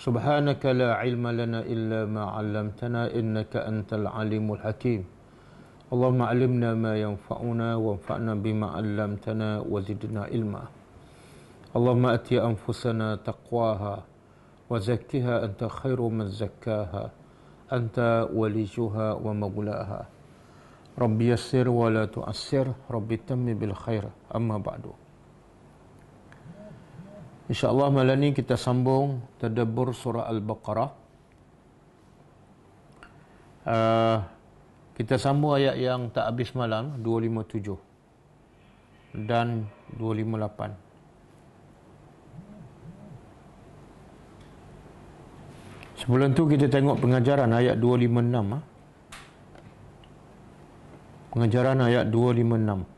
Subhanaka la ilma lana illa ma 'allamtana innaka antal alimul hakim. Allahumma 'allimna ma yanfa'una wanfa'na bima 'allamtana wazidna ilma. Allahumma ati anfusana taqwaha wa zakkihha anta khairu man zakkaha. Anta walijuha wa maghlaha. Rabbi yassir wa la tu'assir, Rabbi tammi bil khair. Amma ba'du. InsyaAllah malam ni kita sambung Tadabur Surah Al-Baqarah uh, Kita sambung ayat yang tak habis malam 257 Dan 258 Sebelum tu kita tengok pengajaran ayat 256 ah. Pengajaran ayat 256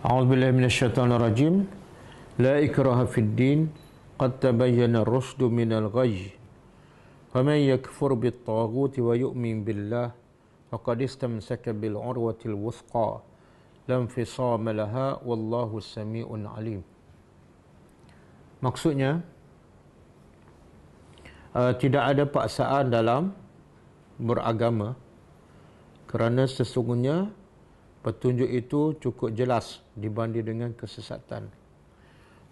A'udzu billahi minasyaitonir rajim. La ikraha fid din qad tabayyana ar-rusydu minal ghayy. Wa may yakfur bit taghut wa yu'min billah faqad istamsaka bil urwatil wuthqa lam fisam laha wallahu samiun alim. Maksudnya uh, tidak ada paksaan dalam beragama kerana sesungguhnya Petunjuk itu cukup jelas dibanding dengan kesesatan.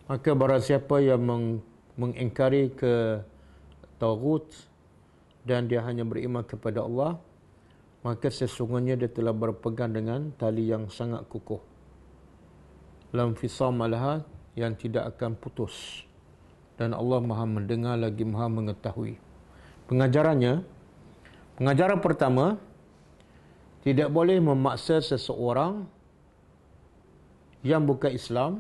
Maka barang siapa yang meng mengingkari ke Tawgut dan dia hanya beriman kepada Allah, maka sesungguhnya dia telah berpegang dengan tali yang sangat kukuh. Lam fisam alha yang tidak akan putus. Dan Allah maha mendengar lagi maha mengetahui. Pengajarannya, pengajaran pertama, tidak boleh memaksa seseorang yang bukan Islam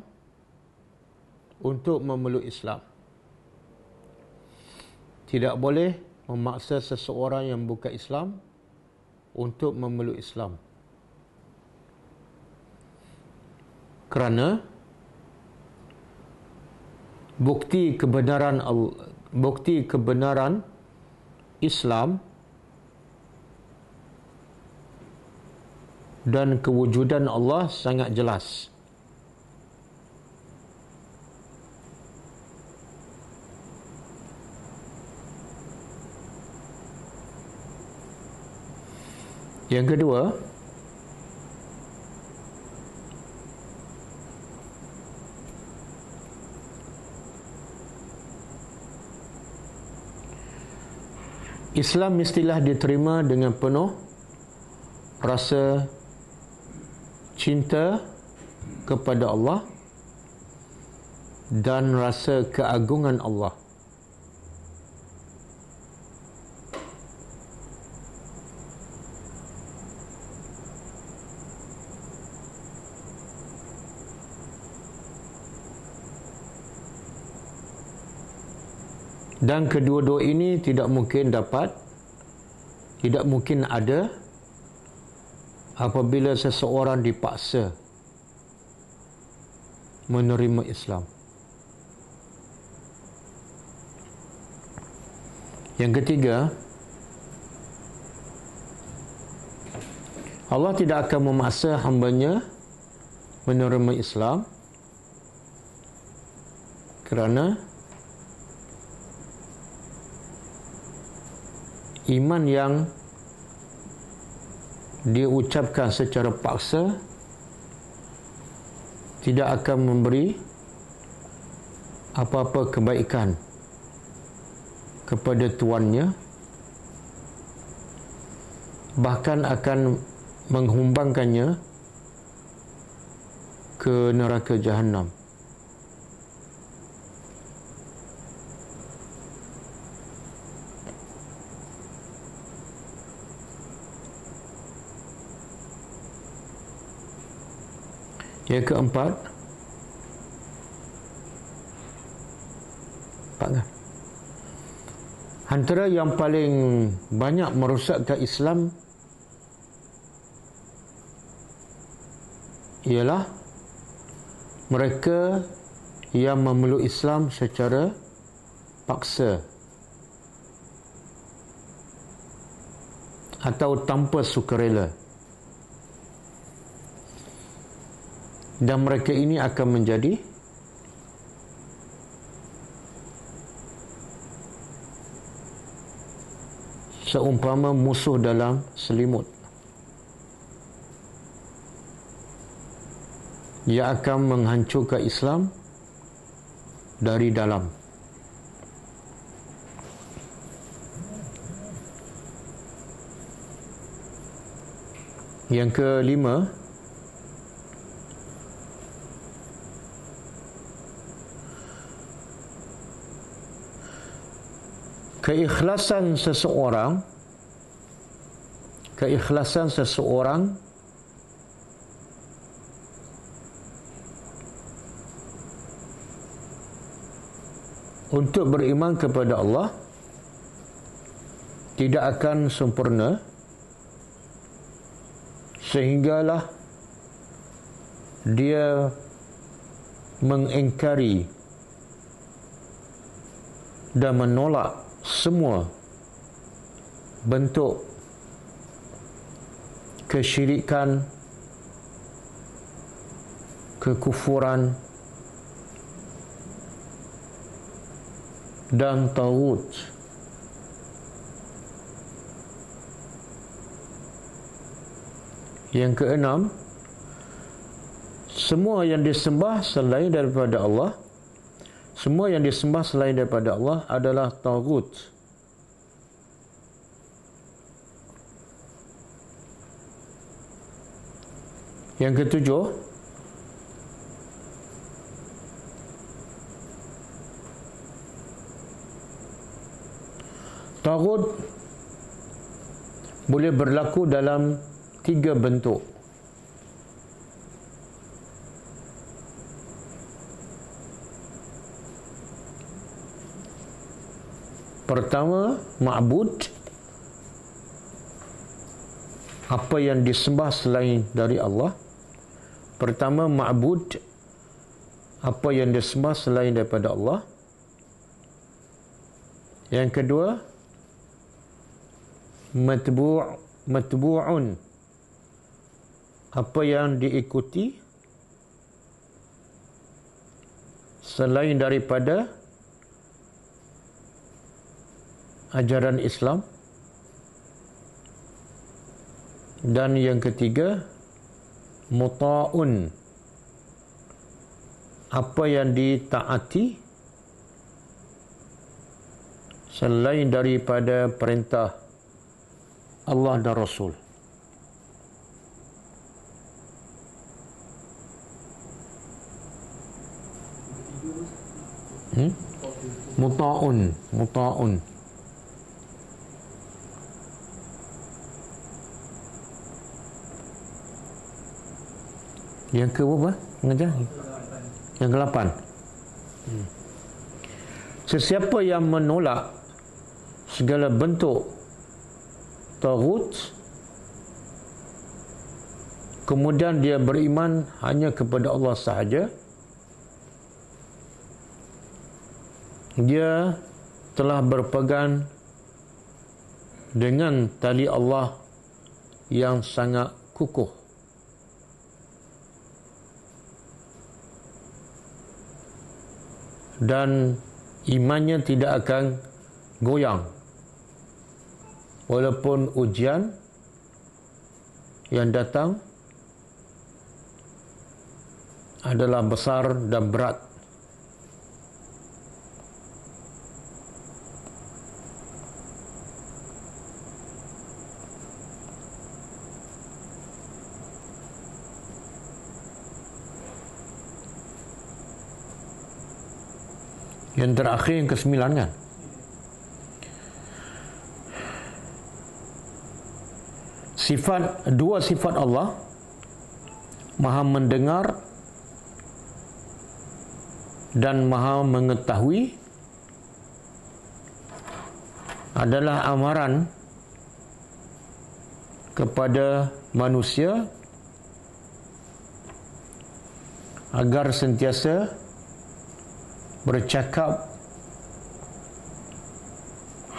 untuk memeluk Islam. Tidak boleh memaksa seseorang yang bukan Islam untuk memeluk Islam. Kerana bukti kebenaran bukti kebenaran Islam dan kewujudan Allah sangat jelas. Yang kedua, Islam mestilah diterima dengan penuh rasa cinta kepada Allah dan rasa keagungan Allah. Dan kedua-dua ini tidak mungkin dapat tidak mungkin ada apabila seseorang dipaksa menerima Islam. Yang ketiga, Allah tidak akan memaksa hambanya menerima Islam kerana iman yang dia ucapkan secara paksa tidak akan memberi apa-apa kebaikan kepada tuannya bahkan akan menghumbangkannya ke neraka jahanam Yang keempat Empat lah Antara yang paling banyak merosakkan Islam ialah mereka yang memeluk Islam secara paksa atau tanpa sukarela. dan mereka ini akan menjadi seumpama musuh dalam selimut ia akan menghancurkan Islam dari dalam yang kelima keikhlasan seseorang keikhlasan seseorang untuk beriman kepada Allah tidak akan sempurna sehinggalah dia mengingkari dan menolak semua bentuk kesyirikan kekufuran dan tawut yang keenam semua yang disembah selain daripada Allah semua yang disembah selain daripada Allah adalah tagut. Yang ketujuh Tagut boleh berlaku dalam tiga bentuk. Pertama, ma'bud apa yang disembah selain dari Allah. Pertama, ma'bud apa yang disembah selain daripada Allah. Yang kedua, matbu' matbu'un apa yang diikuti selain daripada ajaran Islam dan yang ketiga muta'un apa yang ditaati selain daripada perintah Allah dan Rasul hmm? muta'un muta'un Yang ke apa? Mengajar? Yang ke-8. Hmm. Sesiapa yang menolak segala bentuk tagut kemudian dia beriman hanya kepada Allah sahaja dia telah berpegang dengan tali Allah yang sangat kukuh dan imannya tidak akan goyang walaupun ujian yang datang adalah besar dan berat Yang terakhir yang kesembilan kan Sifat Dua sifat Allah Maha mendengar Dan maha mengetahui Adalah amaran Kepada manusia Agar sentiasa Agar sentiasa bercakap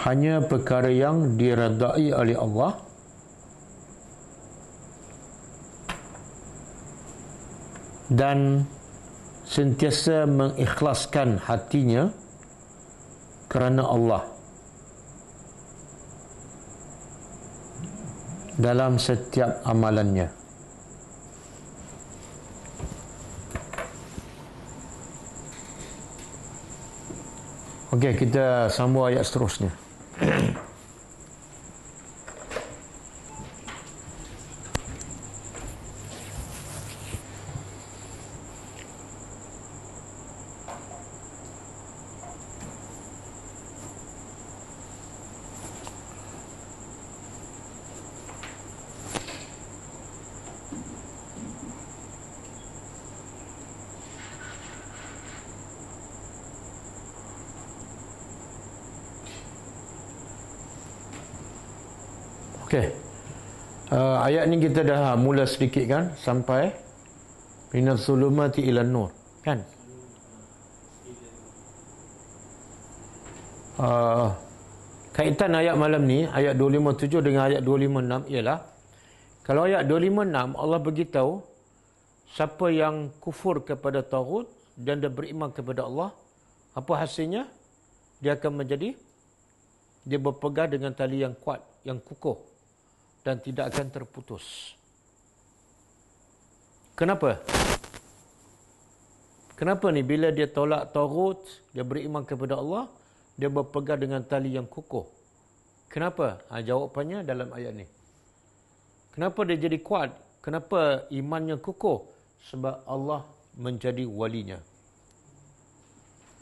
hanya perkara yang diredai oleh Allah dan sentiasa mengikhlaskan hatinya kerana Allah dalam setiap amalannya Okey, kita sambung ayat seterusnya. kita dah mula sedikit kan sampai minas zulumati ila nur kan uh, kaitan ayat malam ni ayat 257 dengan ayat 256 ialah kalau ayat 256 Allah beritahu siapa yang kufur kepada tagut dan dia beriman kepada Allah apa hasilnya dia akan menjadi dia berpegang dengan tali yang kuat yang kukuh dan tidak akan terputus. Kenapa? Kenapa ni bila dia tolak tagut, dia beriman kepada Allah, dia berpegang dengan tali yang kukuh. Kenapa? Ha, jawapannya dalam ayat ni. Kenapa dia jadi kuat? Kenapa imannya kukuh? Sebab Allah menjadi walinya.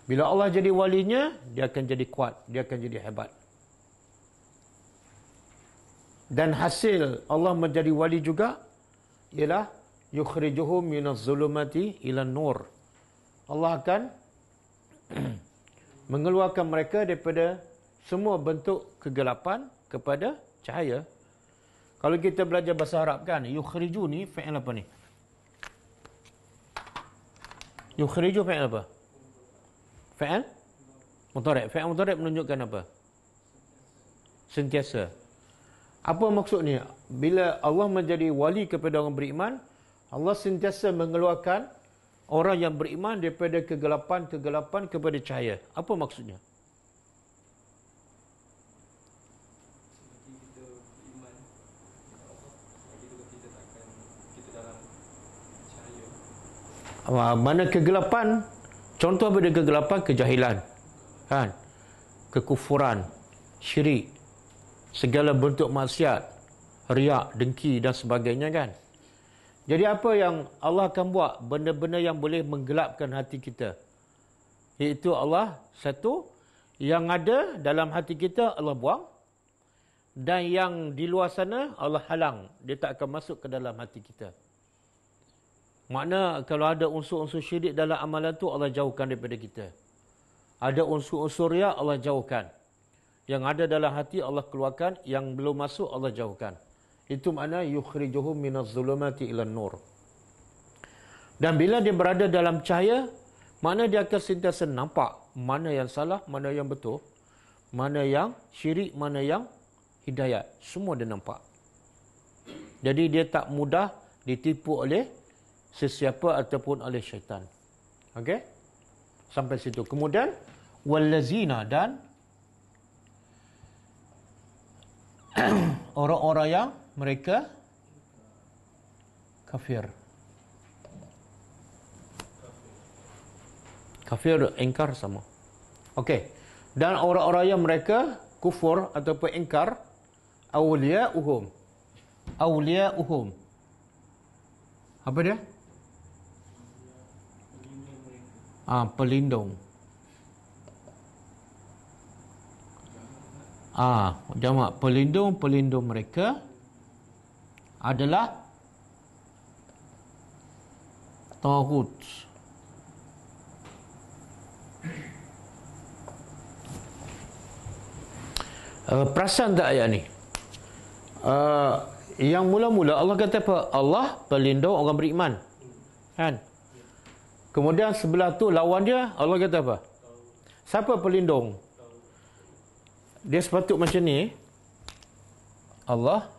Bila Allah jadi walinya, dia akan jadi kuat, dia akan jadi hebat dan hasil Allah menjadi wali juga ialah yukhrijuhum minaz zulumati ila nur. Allah akan mengeluarkan mereka daripada semua bentuk kegelapan kepada cahaya. Kalau kita belajar bahasa Arab kan, yukhriju ni fi'il apa ni? Yukhriju fi'il apa? Fi'il? Mutarik. Fi'il mutarik menunjukkan apa? Sentiasa. Sentiasa. Apa maksudnya? Bila Allah menjadi wali kepada orang beriman, Allah sentiasa mengeluarkan orang yang beriman daripada kegelapan-kegelapan kepada cahaya. Apa maksudnya? mana kegelapan contoh apa dia kegelapan kejahilan kan kekufuran syirik segala bentuk maksiat, riak, dengki dan sebagainya kan. Jadi apa yang Allah akan buat? Benda-benda yang boleh menggelapkan hati kita. itu Allah satu yang ada dalam hati kita Allah buang dan yang di luar sana Allah halang. Dia tak akan masuk ke dalam hati kita. Makna kalau ada unsur-unsur syirik dalam amalan tu Allah jauhkan daripada kita. Ada unsur-unsur riak Allah jauhkan yang ada dalam hati Allah keluarkan yang belum masuk Allah jauhkan itu makna yukhrijuhum minaz zulumati ila nur dan bila dia berada dalam cahaya mana dia akan sentiasa nampak mana yang salah mana yang betul mana yang syirik mana yang hidayat semua dia nampak jadi dia tak mudah ditipu oleh sesiapa ataupun oleh syaitan okey sampai situ kemudian wallazina dan orang-orang yang mereka kafir. Kafir engkar sama. Okey. Dan orang-orang yang mereka kufur ataupun engkar awliya uhum. Awliya uhum. Apa dia? Ah, pelindung Ah, jamak pelindung-pelindung mereka adalah Tawgut. Uh, eh, perasan tak ayat ni? Uh, yang mula-mula Allah kata apa? Allah pelindung orang beriman. Kan? Kemudian sebelah tu lawan dia Allah kata apa? Siapa pelindung? dia sepatut macam ni Allah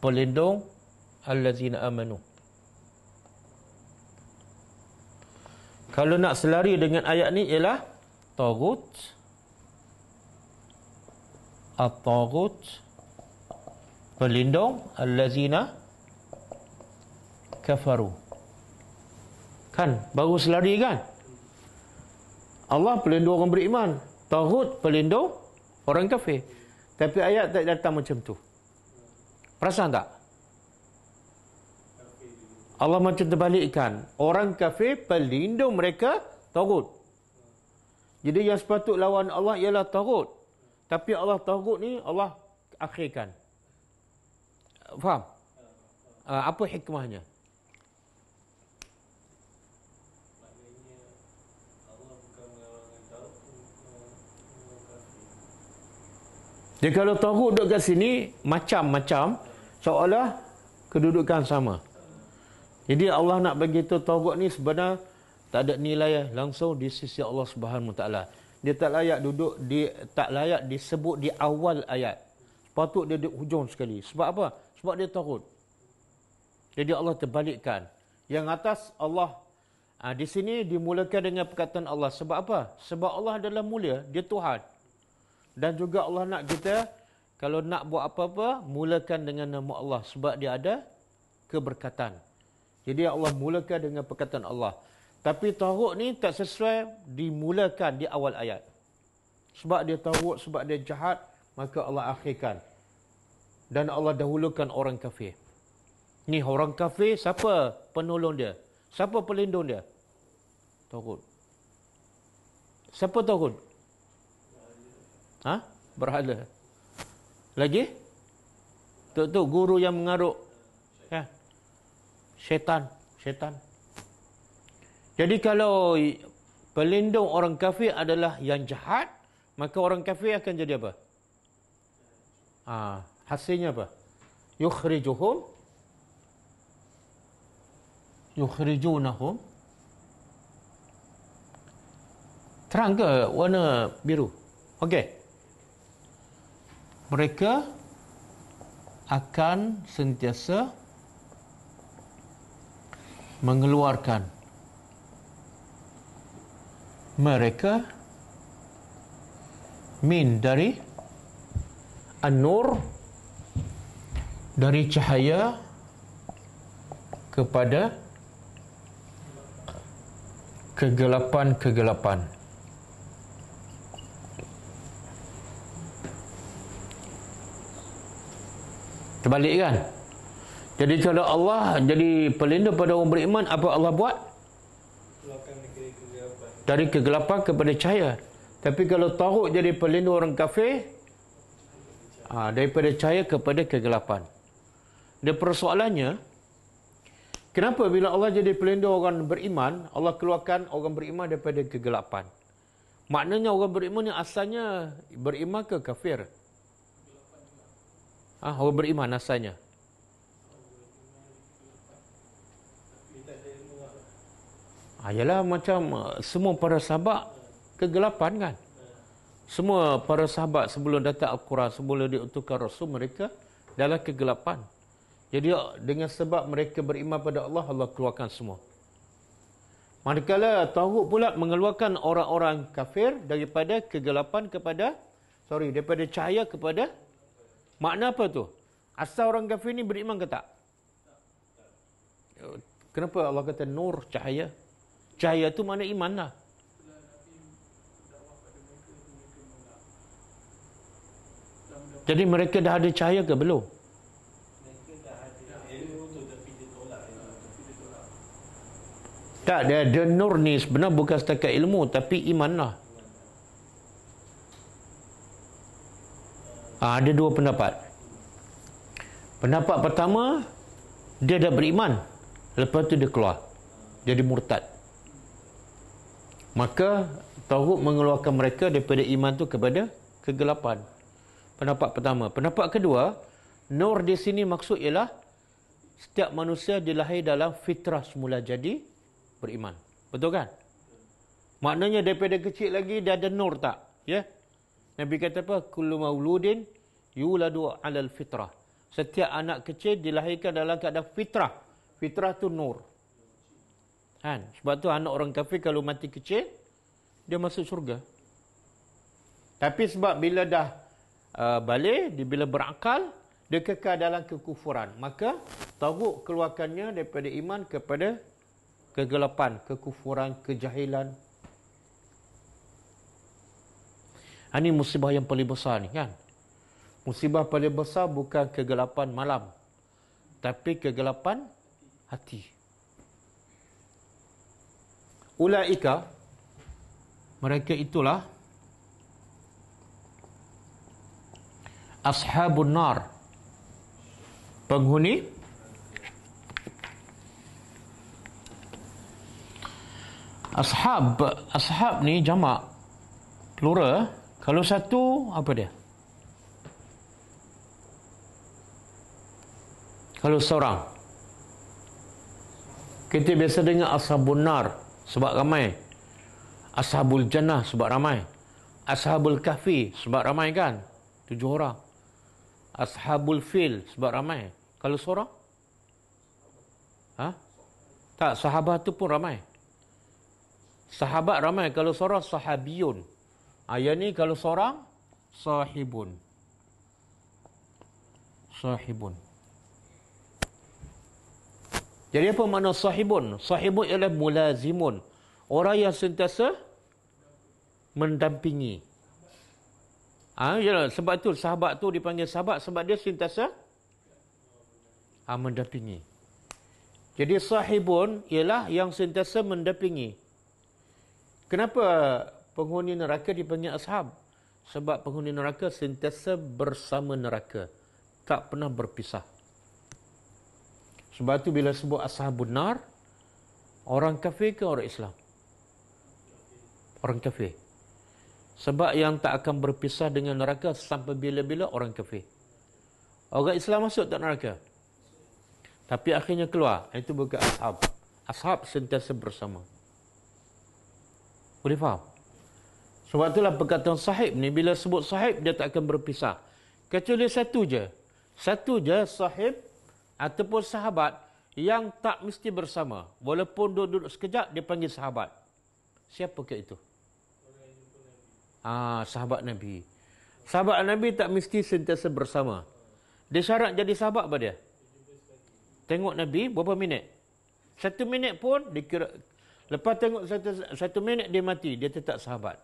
pelindung allazina amanu kalau nak selari dengan ayat ni ialah tagut at-tagut pelindung allazina kafaru kan baru selari kan Allah pelindung orang beriman tagut pelindung Orang kafir. Tapi ayat tak datang macam tu. Perasan tak? Allah macam terbalikkan. Orang kafir pelindung mereka tagut. Jadi yang sepatut lawan Allah ialah tagut. Tapi Allah tagut ni Allah akhirkan. Faham? Ah, apa hikmahnya? Dia kalau tauhid duduk kat sini macam-macam seolah kedudukan sama. Jadi Allah nak begitu tauhid ni sebenar tak ada nilai langsung di sisi Allah Subhanahu taala. Dia tak layak duduk di tak layak disebut di awal ayat. patut dia di hujung sekali. Sebab apa? Sebab dia tauhid. Jadi Allah terbalikkan. Yang atas Allah ha, di sini dimulakan dengan perkataan Allah. Sebab apa? Sebab Allah adalah mulia, dia Tuhan dan juga Allah nak kita kalau nak buat apa-apa mulakan dengan nama Allah sebab dia ada keberkatan. Jadi Allah mulakan dengan perkataan Allah. Tapi tauhid ni tak sesuai dimulakan di awal ayat. Sebab dia tauhid sebab dia jahat maka Allah akhirkan. Dan Allah dahulukan orang kafir. Ni orang kafir siapa penolong dia? Siapa pelindung dia? Tauhid. Siapa tauhid? Ha? Berhala. Lagi? tu tu guru yang mengaruk. Ya? Syaitan. Syaitan. Jadi kalau pelindung orang kafir adalah yang jahat, maka orang kafir akan jadi apa? Ha, hasilnya apa? Yukhrijuhum. Yukhrijunahum. Terang ke warna biru? Okey mereka akan sentiasa mengeluarkan mereka min dari an-nur dari cahaya kepada kegelapan-kegelapan. Terbalik kan? Jadi kalau Allah jadi pelindung pada orang beriman, apa Allah buat? Dari kegelapan kepada cahaya. Tapi kalau taruh jadi pelindung orang kafir, ha, daripada cahaya kepada kegelapan. Dia persoalannya, kenapa bila Allah jadi pelindung orang beriman, Allah keluarkan orang beriman daripada kegelapan? Maknanya orang beriman yang asalnya beriman ke Kafir. Ah, ha? orang beriman asalnya. Ayalah ha, macam uh, semua para sahabat kegelapan kan. Semua para sahabat sebelum datang Al-Quran, sebelum diutukan Rasul mereka dalam kegelapan. Jadi uh, dengan sebab mereka beriman pada Allah, Allah keluarkan semua. Manakala Tauhud pula mengeluarkan orang-orang kafir daripada kegelapan kepada, sorry, daripada cahaya kepada Makna apa tu? Asal orang kafir ni beriman ke tak? Kenapa Allah kata nur, cahaya? Cahaya tu mana iman lah. Jadi mereka dah ada cahaya ke belum? Tak, dia ada nur ni sebenarnya bukan setakat ilmu tapi iman lah. Uh, ada dua pendapat. Pendapat pertama, dia dah beriman. Lepas tu dia keluar. Jadi murtad. Maka, Tauhud mengeluarkan mereka daripada iman tu kepada kegelapan. Pendapat pertama. Pendapat kedua, Nur di sini maksud ialah setiap manusia dilahir dalam fitrah semula jadi beriman. Betul kan? Maknanya daripada kecil lagi dia ada nur tak? Ya? Nabi kata apa? Kullu mauludin yuladu alal fitrah. Setiap anak kecil dilahirkan dalam keadaan fitrah. Fitrah tu nur. Kan? Sebab tu anak orang kafir kalau mati kecil, dia masuk syurga. Tapi sebab bila dah uh, balik, dia bila berakal, dia kekal dalam kekufuran. Maka, tahuk keluarkannya daripada iman kepada kegelapan, kekufuran, kejahilan, Ini ah, musibah yang paling besar ni kan. Musibah paling besar bukan kegelapan malam. Tapi kegelapan hati. Ula'ika. Mereka itulah. Ashabun nar. Penghuni. Ashab. Ashab ni jamak. Plural. Kalau satu, apa dia? Kalau seorang. Kita biasa dengar ashabun nar sebab ramai. Ashabul jannah sebab ramai. Ashabul kahfi sebab ramai kan? Tujuh orang. Ashabul fil sebab ramai. Kalau seorang? Ha? Tak, sahabat tu pun ramai. Sahabat ramai. Kalau seorang, sahabiyun. Ayat ni kalau seorang sahibun. Sahibun. Jadi apa makna sahibun? Sahibun ialah mulazimun. Orang yang sentiasa mendampingi. Ah, ha, sebab tu sahabat tu dipanggil sahabat sebab dia sentiasa ha, mendampingi. Jadi sahibun ialah yang sentiasa mendampingi. Kenapa penghuni neraka dipanggil ashab sebab penghuni neraka sentiasa bersama neraka tak pernah berpisah sebab tu bila sebut ashabun nar orang kafir ke orang Islam orang kafir sebab yang tak akan berpisah dengan neraka sampai bila-bila orang kafir orang Islam masuk tak neraka tapi akhirnya keluar itu bukan ashab ashab sentiasa bersama boleh faham? Sebab itulah perkataan sahib ni. Bila sebut sahib, dia tak akan berpisah. Kecuali satu je. Satu je sahib ataupun sahabat yang tak mesti bersama. Walaupun duduk-duduk sekejap, dia panggil sahabat. Siapa ke itu? Ah, sahabat Nabi. Sahabat Nabi tak mesti sentiasa bersama. Dia syarat jadi sahabat apa dia? Tengok Nabi berapa minit? Satu minit pun dikira lepas tengok satu, satu minit dia mati, dia tetap sahabat.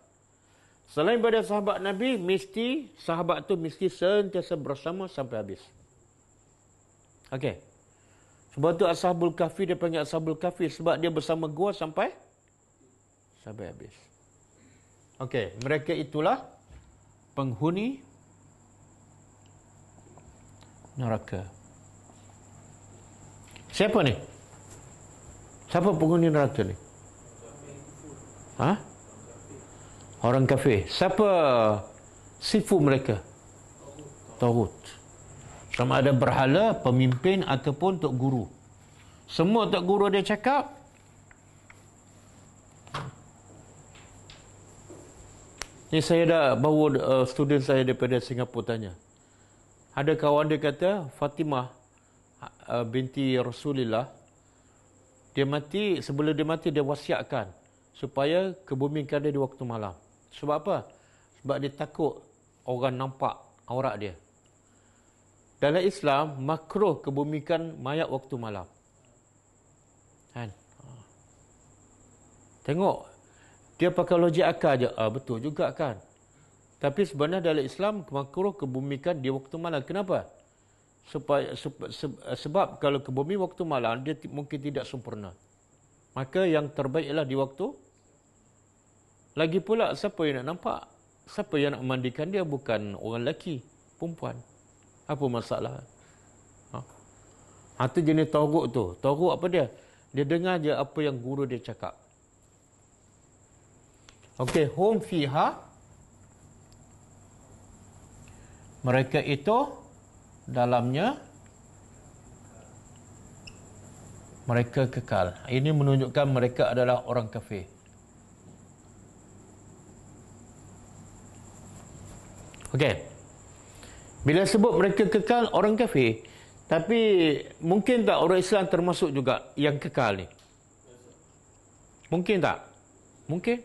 Selain pada sahabat Nabi, mesti sahabat tu mesti sentiasa bersama sampai habis. Okey. Sebab tu Ashabul Kahfi dia panggil Ashabul Kahfi sebab dia bersama gua sampai sampai habis. Okey, mereka itulah penghuni neraka. Siapa ni? Siapa penghuni neraka ni? Hah? Orang kafir. Siapa sifu mereka? Tawud. Sama ada berhala, pemimpin ataupun Tok Guru. Semua Tok Guru dia cakap. Ini saya dah bawa uh, student saya daripada Singapura tanya. Ada kawan dia kata, Fatimah uh, binti Rasulillah Dia mati, sebelum dia mati dia wasiatkan. Supaya kebumikan dia di waktu malam. Sebab apa? Sebab dia takut orang nampak aurat dia. Dalam Islam, makruh kebumikan mayat waktu malam. Kan? Tengok. Dia pakai logik akal je. Ah, betul juga kan? Tapi sebenarnya dalam Islam, makruh kebumikan dia waktu malam. Kenapa? Supaya, sebab, ah, sebab kalau kebumi waktu malam, dia mungkin tidak sempurna. Maka yang terbaik ialah di waktu lagi pula siapa yang nak nampak? Siapa yang nak mandikan dia bukan orang lelaki, perempuan. Apa masalah? Ha. Hati jenis teruk tu. Teruk apa dia? Dia dengar je apa yang guru dia cakap. Okey, hum fiha mereka itu dalamnya mereka kekal. Ini menunjukkan mereka adalah orang kafir. Okey. Bila sebut mereka kekal orang kafir, tapi mungkin tak orang Islam termasuk juga yang kekal ni? Mungkin tak? Mungkin.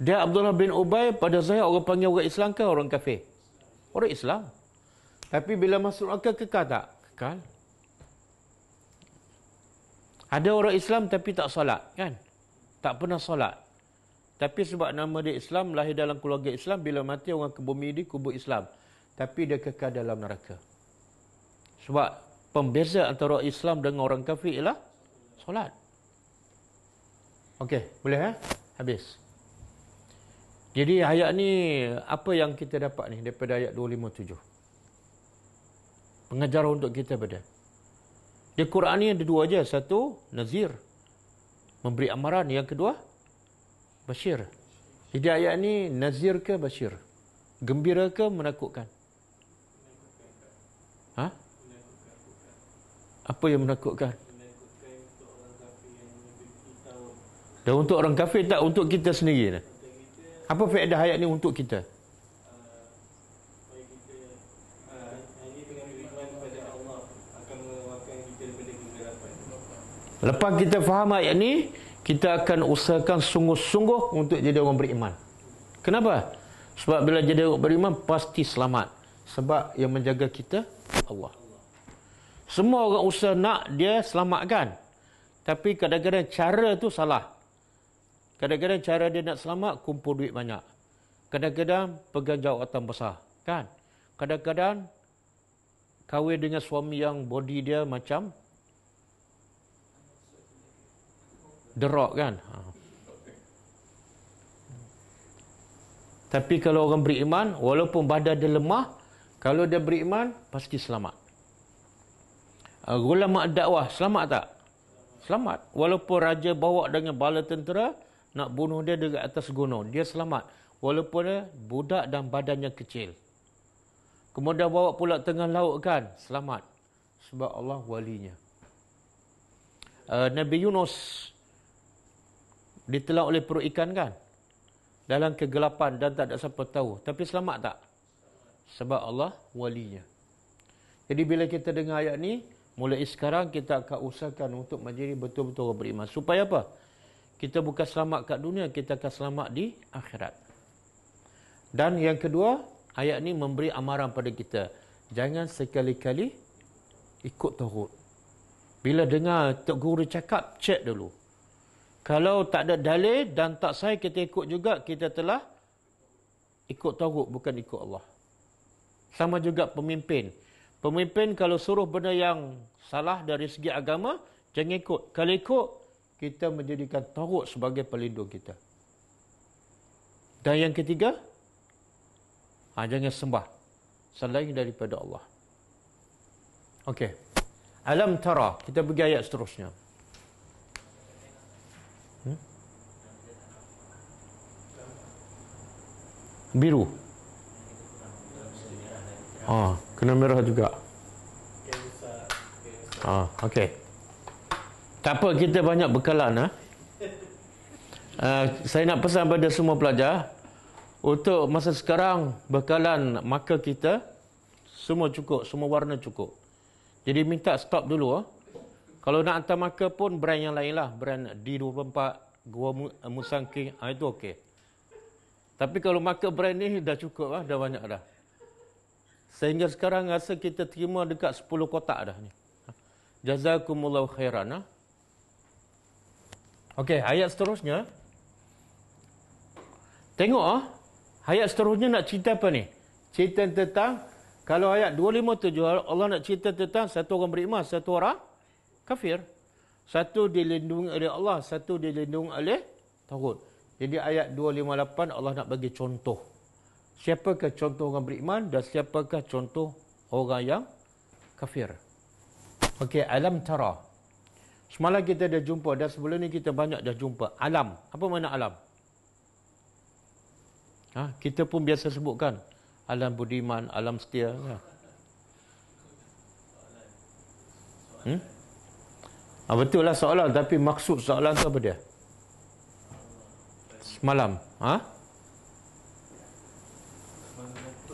Dia Abdullah bin Ubay pada saya orang panggil orang Islam ke orang kafir? Orang Islam. Tapi bila masuk neraka kekal tak? Kekal. Ada orang Islam tapi tak solat, kan? Tak pernah solat. Tapi sebab nama dia Islam, lahir dalam keluarga Islam, bila mati orang ke bumi dia kubur Islam. Tapi dia kekal dalam neraka. Sebab pembeza antara Islam dengan orang kafir ialah solat. Okey, boleh ya? Eh? Habis. Jadi ayat ni, apa yang kita dapat ni daripada ayat 257? Pengajar untuk kita pada. Di Quran ni ada dua aja. Satu, nazir. Memberi amaran. Yang kedua, Bashir. Jadi ayat ni nazir ke Bashir? Gembira ke menakutkan? Ha? Apa yang menakutkan? Dan untuk orang kafir tak untuk kita sendiri dah. Apa faedah ayat ni untuk kita? Lepas kita faham ayat ni, kita akan usahakan sungguh-sungguh untuk jadi orang beriman. Kenapa? Sebab bila jadi orang beriman, pasti selamat. Sebab yang menjaga kita, Allah. Semua orang usaha nak dia selamatkan. Tapi kadang-kadang cara tu salah. Kadang-kadang cara dia nak selamat, kumpul duit banyak. Kadang-kadang pegang jawatan besar. Kan? Kadang-kadang kahwin dengan suami yang body dia macam derok kan ha. tapi kalau orang beriman walaupun badan dia lemah kalau dia beriman pasti selamat uh, ah, ulama dakwah selamat tak selamat walaupun raja bawa dengan bala tentera nak bunuh dia dekat atas gunung dia selamat walaupun dia budak dan badannya kecil kemudian bawa pula tengah laut kan selamat sebab Allah walinya uh, Nabi Yunus ditelan oleh perut ikan kan? Dalam kegelapan dan tak ada siapa tahu. Tapi selamat tak? Sebab Allah walinya. Jadi bila kita dengar ayat ni, mulai sekarang kita akan usahakan untuk menjadi betul-betul orang beriman. Supaya apa? Kita bukan selamat kat dunia, kita akan selamat di akhirat. Dan yang kedua, ayat ni memberi amaran pada kita. Jangan sekali-kali ikut turut. Bila dengar Tok Guru cakap, check dulu. Kalau tak ada dalil dan tak sahih kita ikut juga, kita telah ikut taruk bukan ikut Allah. Sama juga pemimpin. Pemimpin kalau suruh benda yang salah dari segi agama, jangan ikut. Kalau ikut, kita menjadikan taruk sebagai pelindung kita. Dan yang ketiga, ha, jangan sembah selain daripada Allah. Okey. Alam tara, kita pergi ayat seterusnya. biru. Ah, kena merah juga. Ah, okey. Tak apa kita banyak bekalan ah. Ha? Uh, saya nak pesan pada semua pelajar untuk masa sekarang bekalan maka kita semua cukup, semua warna cukup. Jadi minta stop dulu ah. Kalau nak hantar maka pun brand yang lainlah, brand D24, Gua Musang King, ha, itu okey. Tapi kalau market brand ni dah cukup lah, dah banyak dah. Sehingga sekarang rasa kita terima dekat 10 kotak dah ni. Jazakumullahu khairan. Ha? Okey, ayat seterusnya. Tengok ah. Ha? Ayat seterusnya nak cerita apa ni? Cerita tentang kalau ayat 257 Allah nak cerita tentang satu orang beriman, satu orang kafir. Satu dilindungi oleh Allah, satu dilindungi oleh takut. Jadi ayat 258 Allah nak bagi contoh. Siapakah contoh orang beriman dan siapakah contoh orang yang kafir. Okey, alam tara. Semalam kita dah jumpa dan sebelum ni kita banyak dah jumpa. Alam. Apa makna alam? Ha? Kita pun biasa sebutkan. Alam budiman, alam setia. Ya. Hmm? Ha, betul lah soalan tapi maksud soalan tu apa dia? malam? Ha?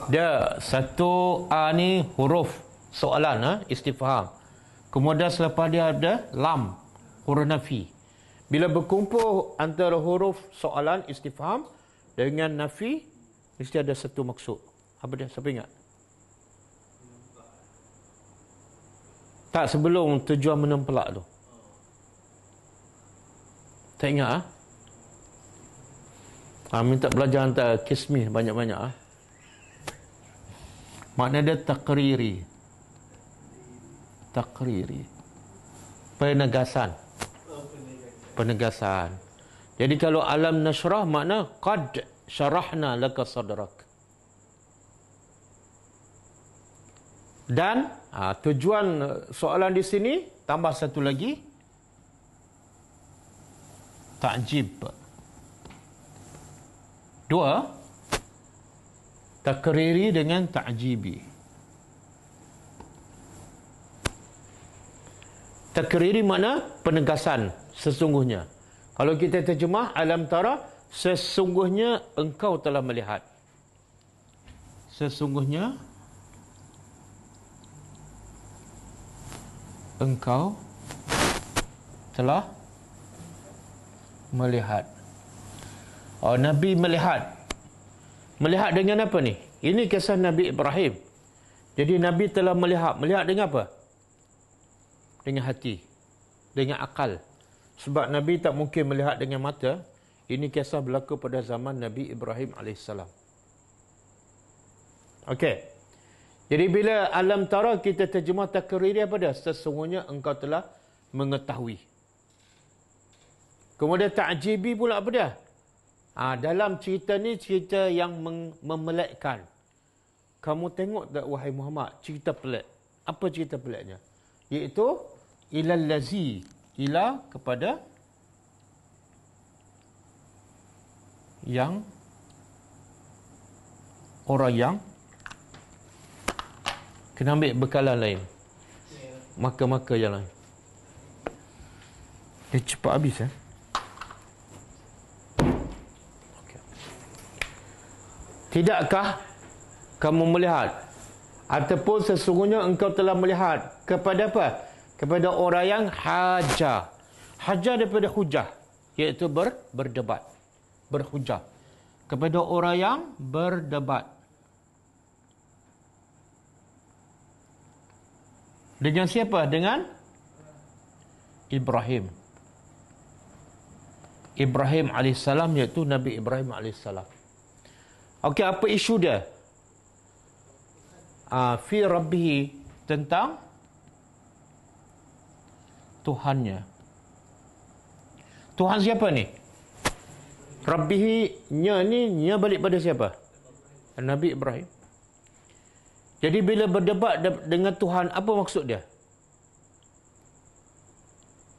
Dia satu A ni huruf soalan, ha? istifaham. Kemudian selepas dia ada lam, huruf nafi. Bila berkumpul antara huruf soalan, istifaham dengan nafi, mesti ada satu maksud. Apa dia? Siapa ingat? Tak sebelum tujuan menempelak tu. Tak ingat ha? Ha, minta belajar hantar kismi banyak-banyak. Ha. Ah. Makna dia takriri. Takriri. Penegasan. Penegasan. Jadi kalau alam nasrah makna qad syarahna laka sadrak. Dan ha, tujuan eh, soalan di sini tambah satu lagi. Takjib. Takjib. Dua, takriri dengan ta'jibi. Takriri makna penegasan sesungguhnya. Kalau kita terjemah alam tara, sesungguhnya engkau telah melihat. Sesungguhnya engkau telah melihat. Oh, Nabi melihat. Melihat dengan apa ni? Ini kisah Nabi Ibrahim. Jadi Nabi telah melihat. Melihat dengan apa? Dengan hati. Dengan akal. Sebab Nabi tak mungkin melihat dengan mata. Ini kisah berlaku pada zaman Nabi Ibrahim AS. Okey. Jadi bila alam tara kita terjemah takrir apa dia? Sesungguhnya engkau telah mengetahui. Kemudian takjibi pula apa dia? Ha, dalam cerita ni cerita yang memelakkan Kamu tengok tak wahai Muhammad cerita pelak Apa cerita pelaknya Iaitu ilal lazi ila kepada yang orang yang kena ambil bekalan lain. Maka-maka yang lain. Dia cepat habis eh. Ya? Tidakkah kamu melihat? Ataupun sesungguhnya engkau telah melihat kepada apa? Kepada orang yang hajar. Hajar daripada hujah. Iaitu ber, berdebat. Berhujah. Kepada orang yang berdebat. Dengan siapa? Dengan Ibrahim. Ibrahim AS iaitu Nabi Ibrahim AS. Okey, apa isu dia? Uh, fi Rabbihi tentang Tuhannya. Tuhan siapa ni? Rabbihi nya ni nya balik pada siapa? Nabi Ibrahim. Jadi bila berdebat dengan Tuhan, apa maksud dia?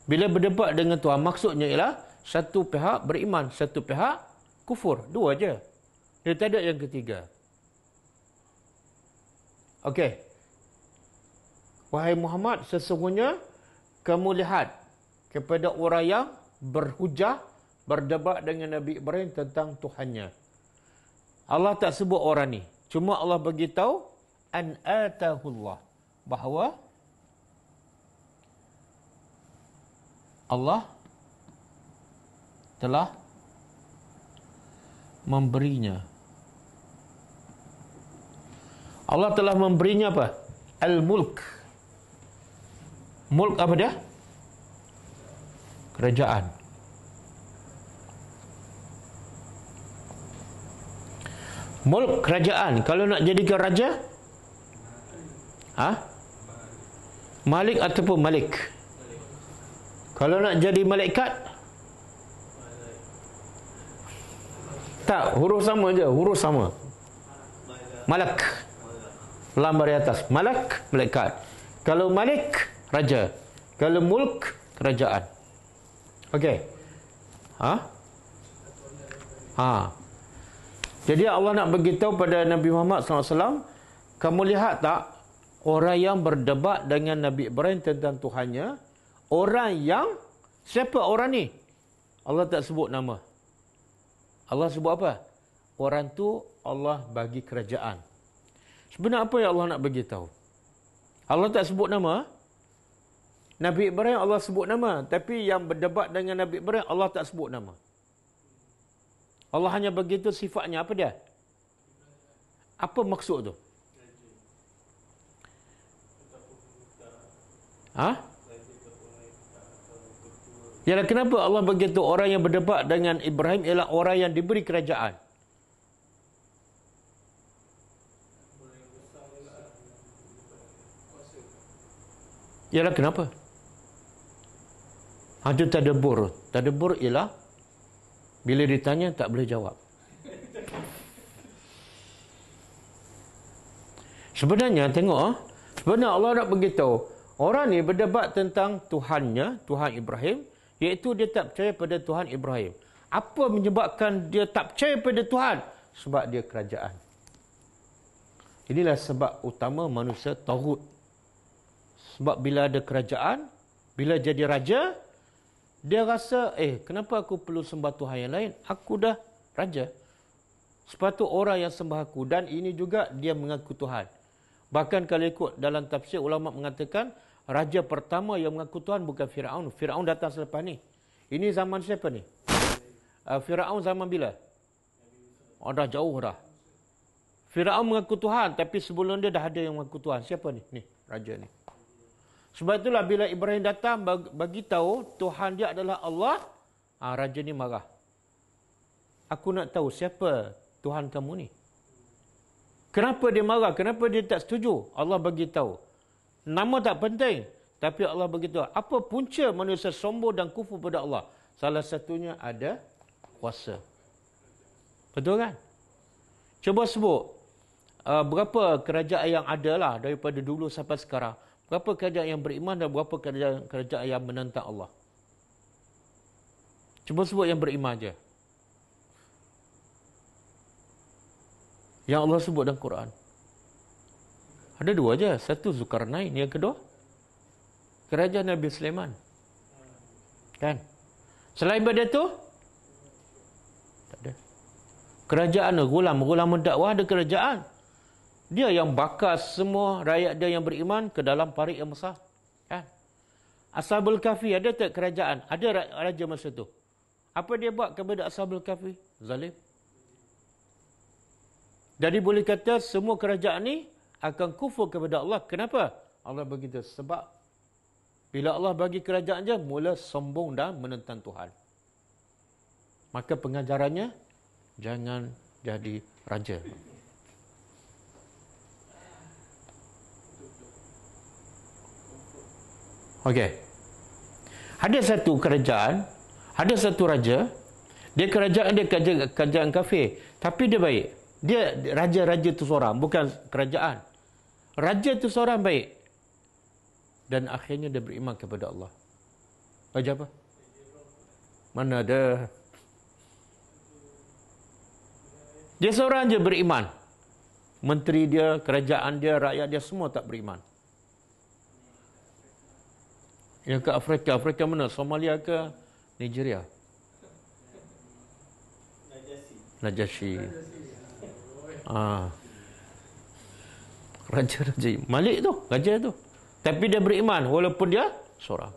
Bila berdebat dengan Tuhan, maksudnya ialah satu pihak beriman, satu pihak kufur. Dua je. Dia tak ada yang ketiga. Okey. Wahai Muhammad, sesungguhnya kamu lihat kepada orang yang berhujah, berdebat dengan Nabi Ibrahim tentang Tuhannya. Allah tak sebut orang ni. Cuma Allah beritahu, an Allah bahawa Allah telah memberinya Allah telah memberinya apa? Al-mulk. Mulk apa dia? Kerajaan. Mulk kerajaan. Kalau nak jadi raja? Ha? Malik ataupun Malik? Kalau nak jadi malaikat? Tak, huruf sama aja, huruf sama. Malak lambar di atas. Malak, malaikat. Kalau malik, raja. Kalau mulk, kerajaan. Okey. Ha? Ha. Jadi Allah nak beritahu pada Nabi Muhammad SAW, kamu lihat tak orang yang berdebat dengan Nabi Ibrahim tentang Tuhannya, orang yang, siapa orang ni? Allah tak sebut nama. Allah sebut apa? Orang tu Allah bagi kerajaan. Sebenarnya apa yang Allah nak beritahu? Allah tak sebut nama. Nabi Ibrahim Allah sebut nama. Tapi yang berdebat dengan Nabi Ibrahim Allah tak sebut nama. Allah hanya begitu sifatnya. Apa dia? Apa maksud tu? Hah? Ialah kenapa Allah begitu orang yang berdebat dengan Ibrahim ialah orang yang diberi kerajaan. Ialah kenapa? Ada tadabur. Tadabur ialah bila ditanya tak boleh jawab. Sebenarnya tengok ah. sebenarnya Allah nak beritahu orang ni berdebat tentang Tuhannya, Tuhan Ibrahim, iaitu dia tak percaya pada Tuhan Ibrahim. Apa menyebabkan dia tak percaya pada Tuhan? Sebab dia kerajaan. Inilah sebab utama manusia tarut sebab bila ada kerajaan, bila jadi raja, dia rasa, eh, kenapa aku perlu sembah Tuhan yang lain? Aku dah raja. Sepatut orang yang sembah aku. Dan ini juga dia mengaku Tuhan. Bahkan kalau ikut dalam tafsir, ulama mengatakan, raja pertama yang mengaku Tuhan bukan Fir'aun. Fir'aun datang selepas ni. Ini zaman siapa ni? Ah, Fir'aun zaman bila? Oh, dah jauh dah. Fir'aun mengaku Tuhan. Tapi sebelum dia dah ada yang mengaku Tuhan. Siapa ni? Ni, raja ni. Sebab itulah bila Ibrahim datang bagi tahu Tuhan dia adalah Allah, ah, raja ni marah. Aku nak tahu siapa Tuhan kamu ni. Kenapa dia marah? Kenapa dia tak setuju? Allah bagi tahu. Nama tak penting, tapi Allah bagi tahu apa punca manusia sombong dan kufur pada Allah. Salah satunya ada kuasa. Betul kan? Cuba sebut uh, berapa kerajaan yang ada lah daripada dulu sampai sekarang. Berapa kerajaan yang beriman dan berapa kerajaan, kerajaan yang menentang Allah? Cuba sebut yang beriman je. Yang Allah sebut dalam Quran. Ada dua je. Satu Zulkarnain. Yang kedua, kerajaan Nabi Sulaiman. Kan? Selain benda tu, tak ada. Kerajaan ni, gulam. Gulam dakwah ada kerajaan. Dia yang bakar semua rakyat dia yang beriman ke dalam parit yang besar. Kan? Ashabul Kahfi ada tak kerajaan? Ada raja masa tu. Apa dia buat kepada Ashabul Kahfi? Zalim. Jadi boleh kata semua kerajaan ni akan kufur kepada Allah. Kenapa? Allah begitu. Sebab bila Allah bagi kerajaan dia mula sombong dan menentang Tuhan. Maka pengajarannya, jangan jadi raja. Okey. Ada satu kerajaan, ada satu raja, dia kerajaan dia kerajaan, kerajaan kafir. Tapi dia baik. Dia raja-raja tu seorang, bukan kerajaan. Raja tu seorang baik. Dan akhirnya dia beriman kepada Allah. Raja apa? Mana ada? Dia seorang je beriman. Menteri dia, kerajaan dia, rakyat dia semua tak beriman. Yang ke Afrika, Afrika mana? Somalia ke Nigeria? Najasyi. Najasyi. Ah. Raja Raja Malik tu, raja tu. Tapi dia beriman walaupun dia seorang.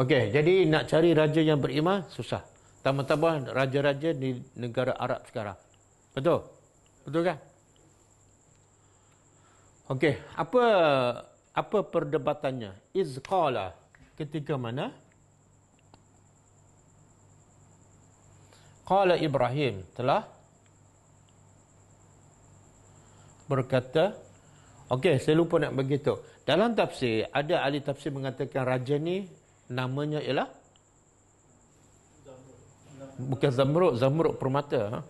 Okey, jadi nak cari raja yang beriman susah. Tambah-tambah raja-raja di negara Arab sekarang. Betul? Betul kan? Okey, apa apa perdebatannya izqala ketika mana qala ibrahim telah berkata okey saya lupa nak begitu dalam tafsir ada ahli tafsir mengatakan raja ni namanya ialah bukan zamrud zamrud permata ha?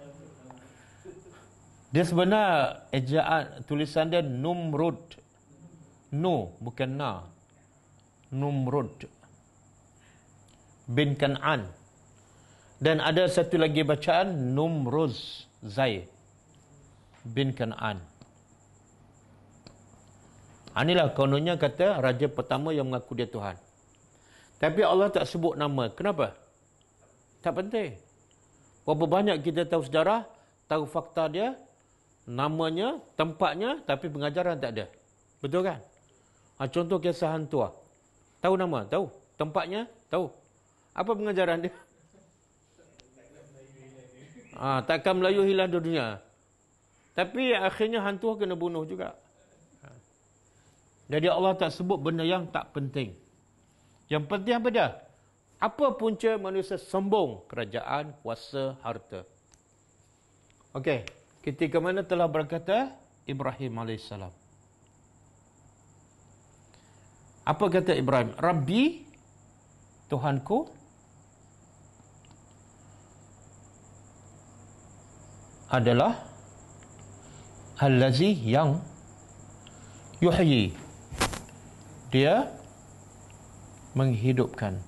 dia sebenarnya ejaan tulisan dia numrud No bukan Na. Numrud bin Kan'an. Dan ada satu lagi bacaan Numruz Zai bin Kan'an. Anilah ah, kononnya kata raja pertama yang mengaku dia Tuhan. Tapi Allah tak sebut nama. Kenapa? Tak penting. Berapa banyak kita tahu sejarah, tahu fakta dia, namanya, tempatnya, tapi pengajaran tak ada. Betul kan? Ha, contoh kisah hantu ah. Tahu nama? Tahu. Tempatnya? Tahu. Apa pengajaran dia? Ha, takkan Melayu hilang di dunia. Tapi akhirnya hantu kena bunuh juga. Ha. Jadi Allah tak sebut benda yang tak penting. Yang penting apa dia? Apa punca manusia sembung kerajaan, kuasa, harta? Okey. Ketika mana telah berkata Ibrahim AS. Apa kata Ibrahim? Rabbi, Tuhanku. Adalah. Allazi yang. Yuhyi. Dia. Menghidupkan.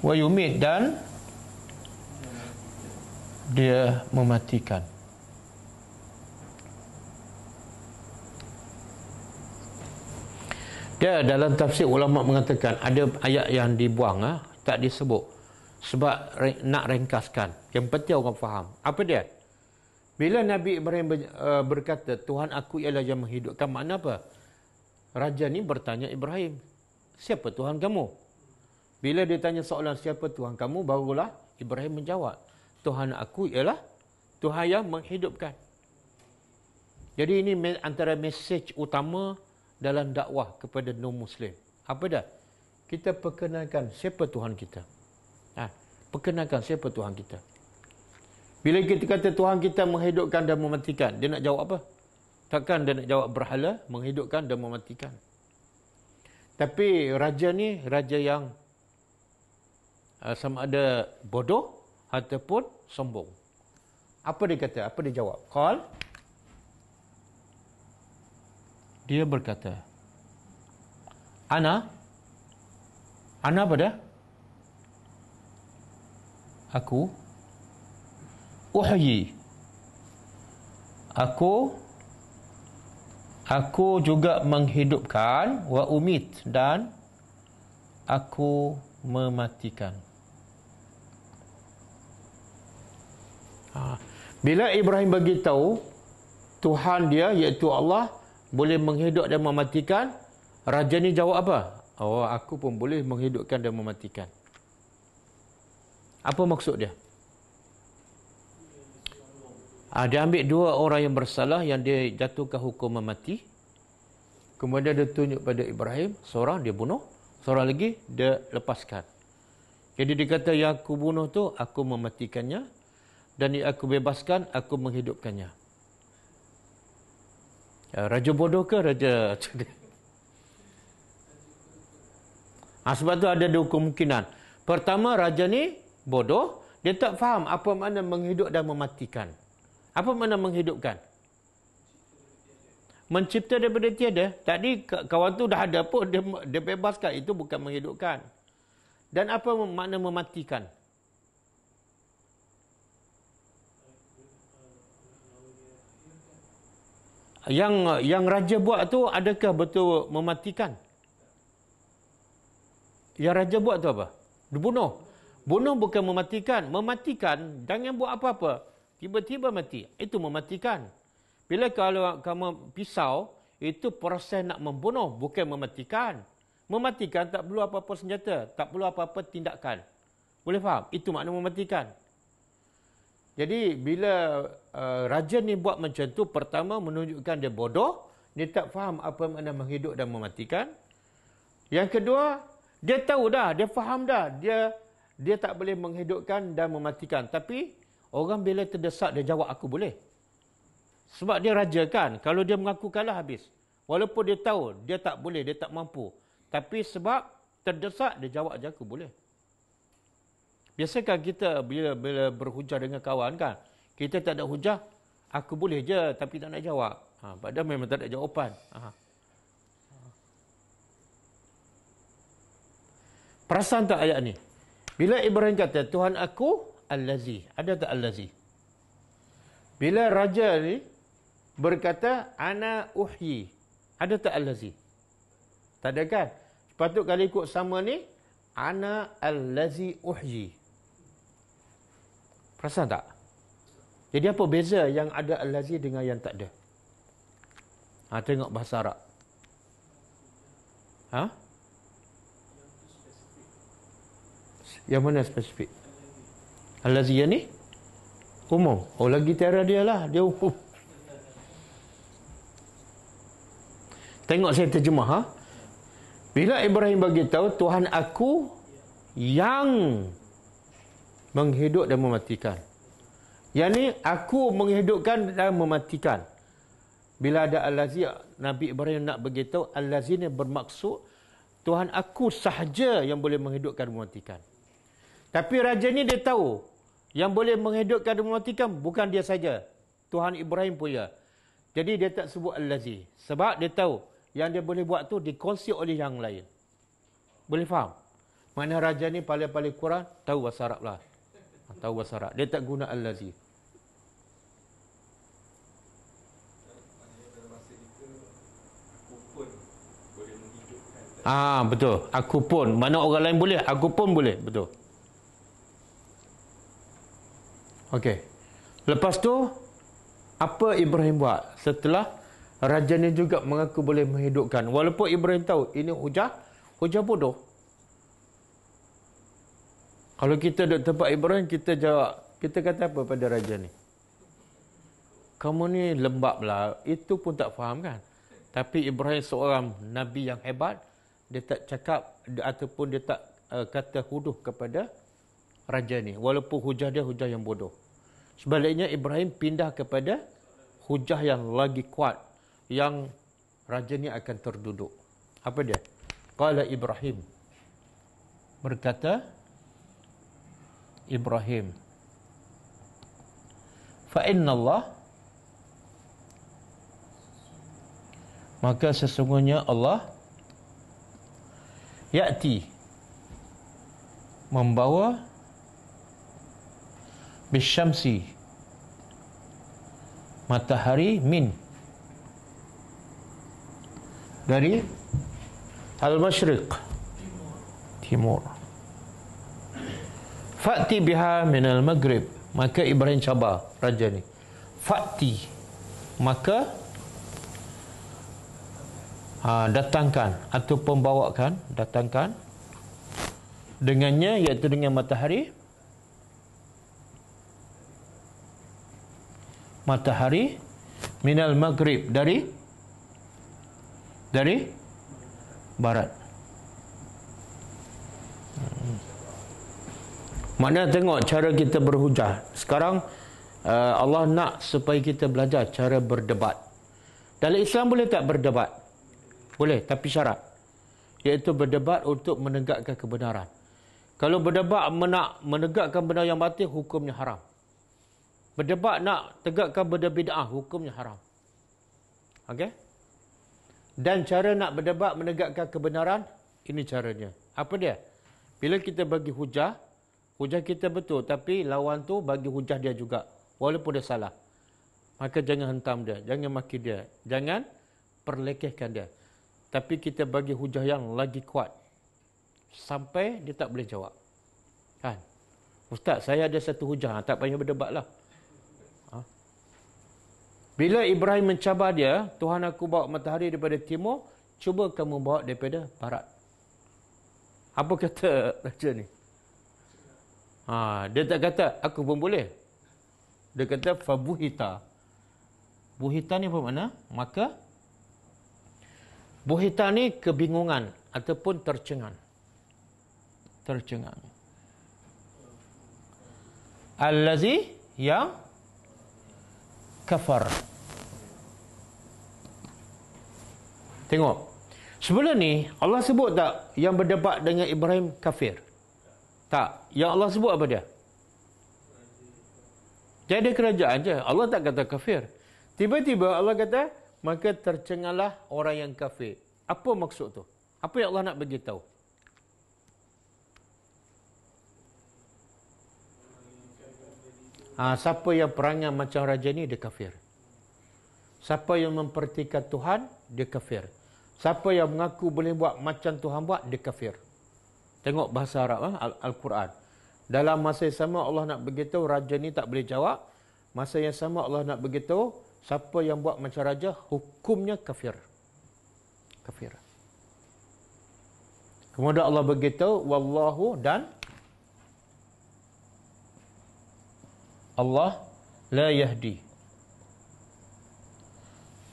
Wa yumit dan. Dia mematikan. Ya dalam tafsir ulama mengatakan ada ayat yang dibuang ah tak disebut sebab nak ringkaskan. Yang penting orang faham. Apa dia? Bila Nabi Ibrahim eh, berkata Tuhan aku ialah yang menghidupkan makna apa? Raja ni bertanya Ibrahim, siapa Tuhan kamu? Bila dia tanya soalan siapa Tuhan kamu barulah Ibrahim menjawab, Tuhan aku ialah Tuhan yang menghidupkan. Jadi ini antara mesej utama dalam dakwah kepada non-Muslim. Apa dah? Kita perkenalkan siapa Tuhan kita. Ha, perkenalkan siapa Tuhan kita. Bila kita kata Tuhan kita menghidupkan dan mematikan, dia nak jawab apa? Takkan dia nak jawab berhala, menghidupkan dan mematikan. Tapi raja ni, raja yang uh, sama ada bodoh ataupun sombong. Apa dia kata? Apa dia jawab? Call dia berkata ana ana pada aku uhyi aku aku juga menghidupkan wa umit dan aku mematikan ha. bila ibrahim beritahu tuhan dia iaitu allah boleh menghidup dan mematikan? Raja ni jawab apa? Oh, aku pun boleh menghidupkan dan mematikan. Apa maksud dia? Ah, dia ambil dua orang yang bersalah yang dia jatuhkan hukuman mati. Kemudian dia tunjuk pada Ibrahim, seorang dia bunuh, seorang lagi dia lepaskan. Jadi dia kata yang aku bunuh tu aku mematikannya dan yang aku bebaskan aku menghidupkannya. Eh, raja bodoh ke raja cerdik? Ha, sebab tu ada dua kemungkinan. Pertama, raja ni bodoh. Dia tak faham apa makna menghidup dan mematikan. Apa makna menghidupkan? Mencipta daripada tiada. Tadi kawan tu dah ada pun dia, dia bebaskan. Itu bukan menghidupkan. Dan apa makna mematikan? Mematikan. yang yang raja buat tu adakah betul mematikan? Yang raja buat tu apa? Dibunuh. Bunuh bukan mematikan. Mematikan jangan buat apa-apa. Tiba-tiba mati. Itu mematikan. Bila kalau kamu pisau, itu proses nak membunuh bukan mematikan. Mematikan tak perlu apa-apa senjata, tak perlu apa-apa tindakan. Boleh faham? Itu makna mematikan. Jadi bila uh, raja ni buat macam tu pertama menunjukkan dia bodoh, dia tak faham apa makna menghidup dan mematikan. Yang kedua, dia tahu dah, dia faham dah, dia dia tak boleh menghidupkan dan mematikan. Tapi orang bila terdesak dia jawab aku boleh. Sebab dia raja kan, kalau dia mengaku kalah habis. Walaupun dia tahu dia tak boleh, dia tak mampu. Tapi sebab terdesak dia jawab je aku boleh. Biasakan kita bila, bila berhujah dengan kawan kan, kita tak ada hujah, aku boleh je tapi tak nak jawab. Ha, padahal memang tak ada jawapan. Ha. Perasan tak ayat ni? Bila Ibrahim kata, Tuhan aku, Al-Lazi. Ada tak Al-Lazi? Bila Raja ni berkata, Ana Uhyi. Ada tak Al-Lazi? Tak ada kan? Sepatut kalau ikut sama ni, Ana Al-Lazi Uhyi. Perasan tak? Jadi apa beza yang ada al-lazi dengan yang tak ada? Ha, tengok bahasa Arab. Ha? Yang mana spesifik? Al-lazi yang ni? Umum. Oh, lagi tiara dia lah. Dia umum. Tengok saya terjemah. Ha? Bila Ibrahim bagi tahu Tuhan aku yang menghidup dan mematikan. Yang ni aku menghidupkan dan mematikan. Bila ada al-lazi Nabi Ibrahim nak beritahu al-lazi ni bermaksud Tuhan aku sahaja yang boleh menghidupkan dan mematikan. Tapi raja ini dia tahu yang boleh menghidupkan dan mematikan bukan dia saja. Tuhan Ibrahim punya. Jadi dia tak sebut al-lazi sebab dia tahu yang dia boleh buat tu dikongsi oleh yang lain. Boleh faham? Mana raja ini paling-paling kurang tahu bahasa Arab lah atau wasara. Dia tak guna allazi. Ah betul. Aku pun. Mana orang lain boleh? Aku pun boleh. Betul. Okey. Lepas tu apa Ibrahim buat setelah raja ni juga mengaku boleh menghidupkan walaupun Ibrahim tahu ini hujah hujah bodoh kalau kita duduk tempat Ibrahim, kita jawab. Kita kata apa pada raja ni? Kamu ni lembab lah. Itu pun tak faham kan? Tapi Ibrahim seorang Nabi yang hebat. Dia tak cakap ataupun dia tak uh, kata huduh kepada raja ni. Walaupun hujah dia hujah yang bodoh. Sebaliknya Ibrahim pindah kepada hujah yang lagi kuat. Yang raja ni akan terduduk. Apa dia? Kala Ibrahim. Berkata, Ibrahim fa inna Allah maka sesungguhnya Allah yati membawa bisyamsi matahari min dari al mashriq timur Fakti biha minal maghrib. Maka Ibrahim cabar raja ni. Fakti. Maka ha, datangkan atau pembawakan datangkan dengannya iaitu dengan matahari matahari minal maghrib dari dari barat Mana tengok cara kita berhujah. Sekarang uh, Allah nak supaya kita belajar cara berdebat. Dalam Islam boleh tak berdebat? Boleh, tapi syarat. Iaitu berdebat untuk menegakkan kebenaran. Kalau berdebat nak menegakkan benda yang batil, hukumnya haram. Berdebat nak tegakkan benda bid'ah, hukumnya haram. Okey? Dan cara nak berdebat menegakkan kebenaran, ini caranya. Apa dia? Bila kita bagi hujah, hujah kita betul tapi lawan tu bagi hujah dia juga walaupun dia salah maka jangan hentam dia jangan maki dia jangan perlekehkan dia tapi kita bagi hujah yang lagi kuat sampai dia tak boleh jawab kan ustaz saya ada satu hujah ha, tak payah berdebatlah ha? bila ibrahim mencabar dia tuhan aku bawa matahari daripada timur cuba kamu bawa daripada barat apa kata raja ni Ha, dia tak kata aku pun boleh. Dia kata fabuhita. Buhita ni apa makna? Maka buhita ni kebingungan ataupun tercengang. Tercengang. Allazi yang kafar. Tengok. Sebelum ni Allah sebut tak yang berdebat dengan Ibrahim kafir? Tak. Yang Allah sebut apa dia? Dia ada kerajaan saja Allah tak kata kafir. Tiba-tiba Allah kata, maka tercengalah orang yang kafir. Apa maksud tu? Apa yang Allah nak beritahu? Ha, ah, siapa yang perangai macam raja ni, dia kafir. Siapa yang mempertikan Tuhan, dia kafir. Siapa yang mengaku boleh buat macam Tuhan buat, dia kafir. Tengok bahasa Arab ha? Al-Quran. Dalam masa yang sama Allah nak begitu raja ni tak boleh jawab. Masa yang sama Allah nak begitu siapa yang buat macam raja hukumnya kafir. Kafir. Kemudian Allah beritahu wallahu dan Allah la yahdi.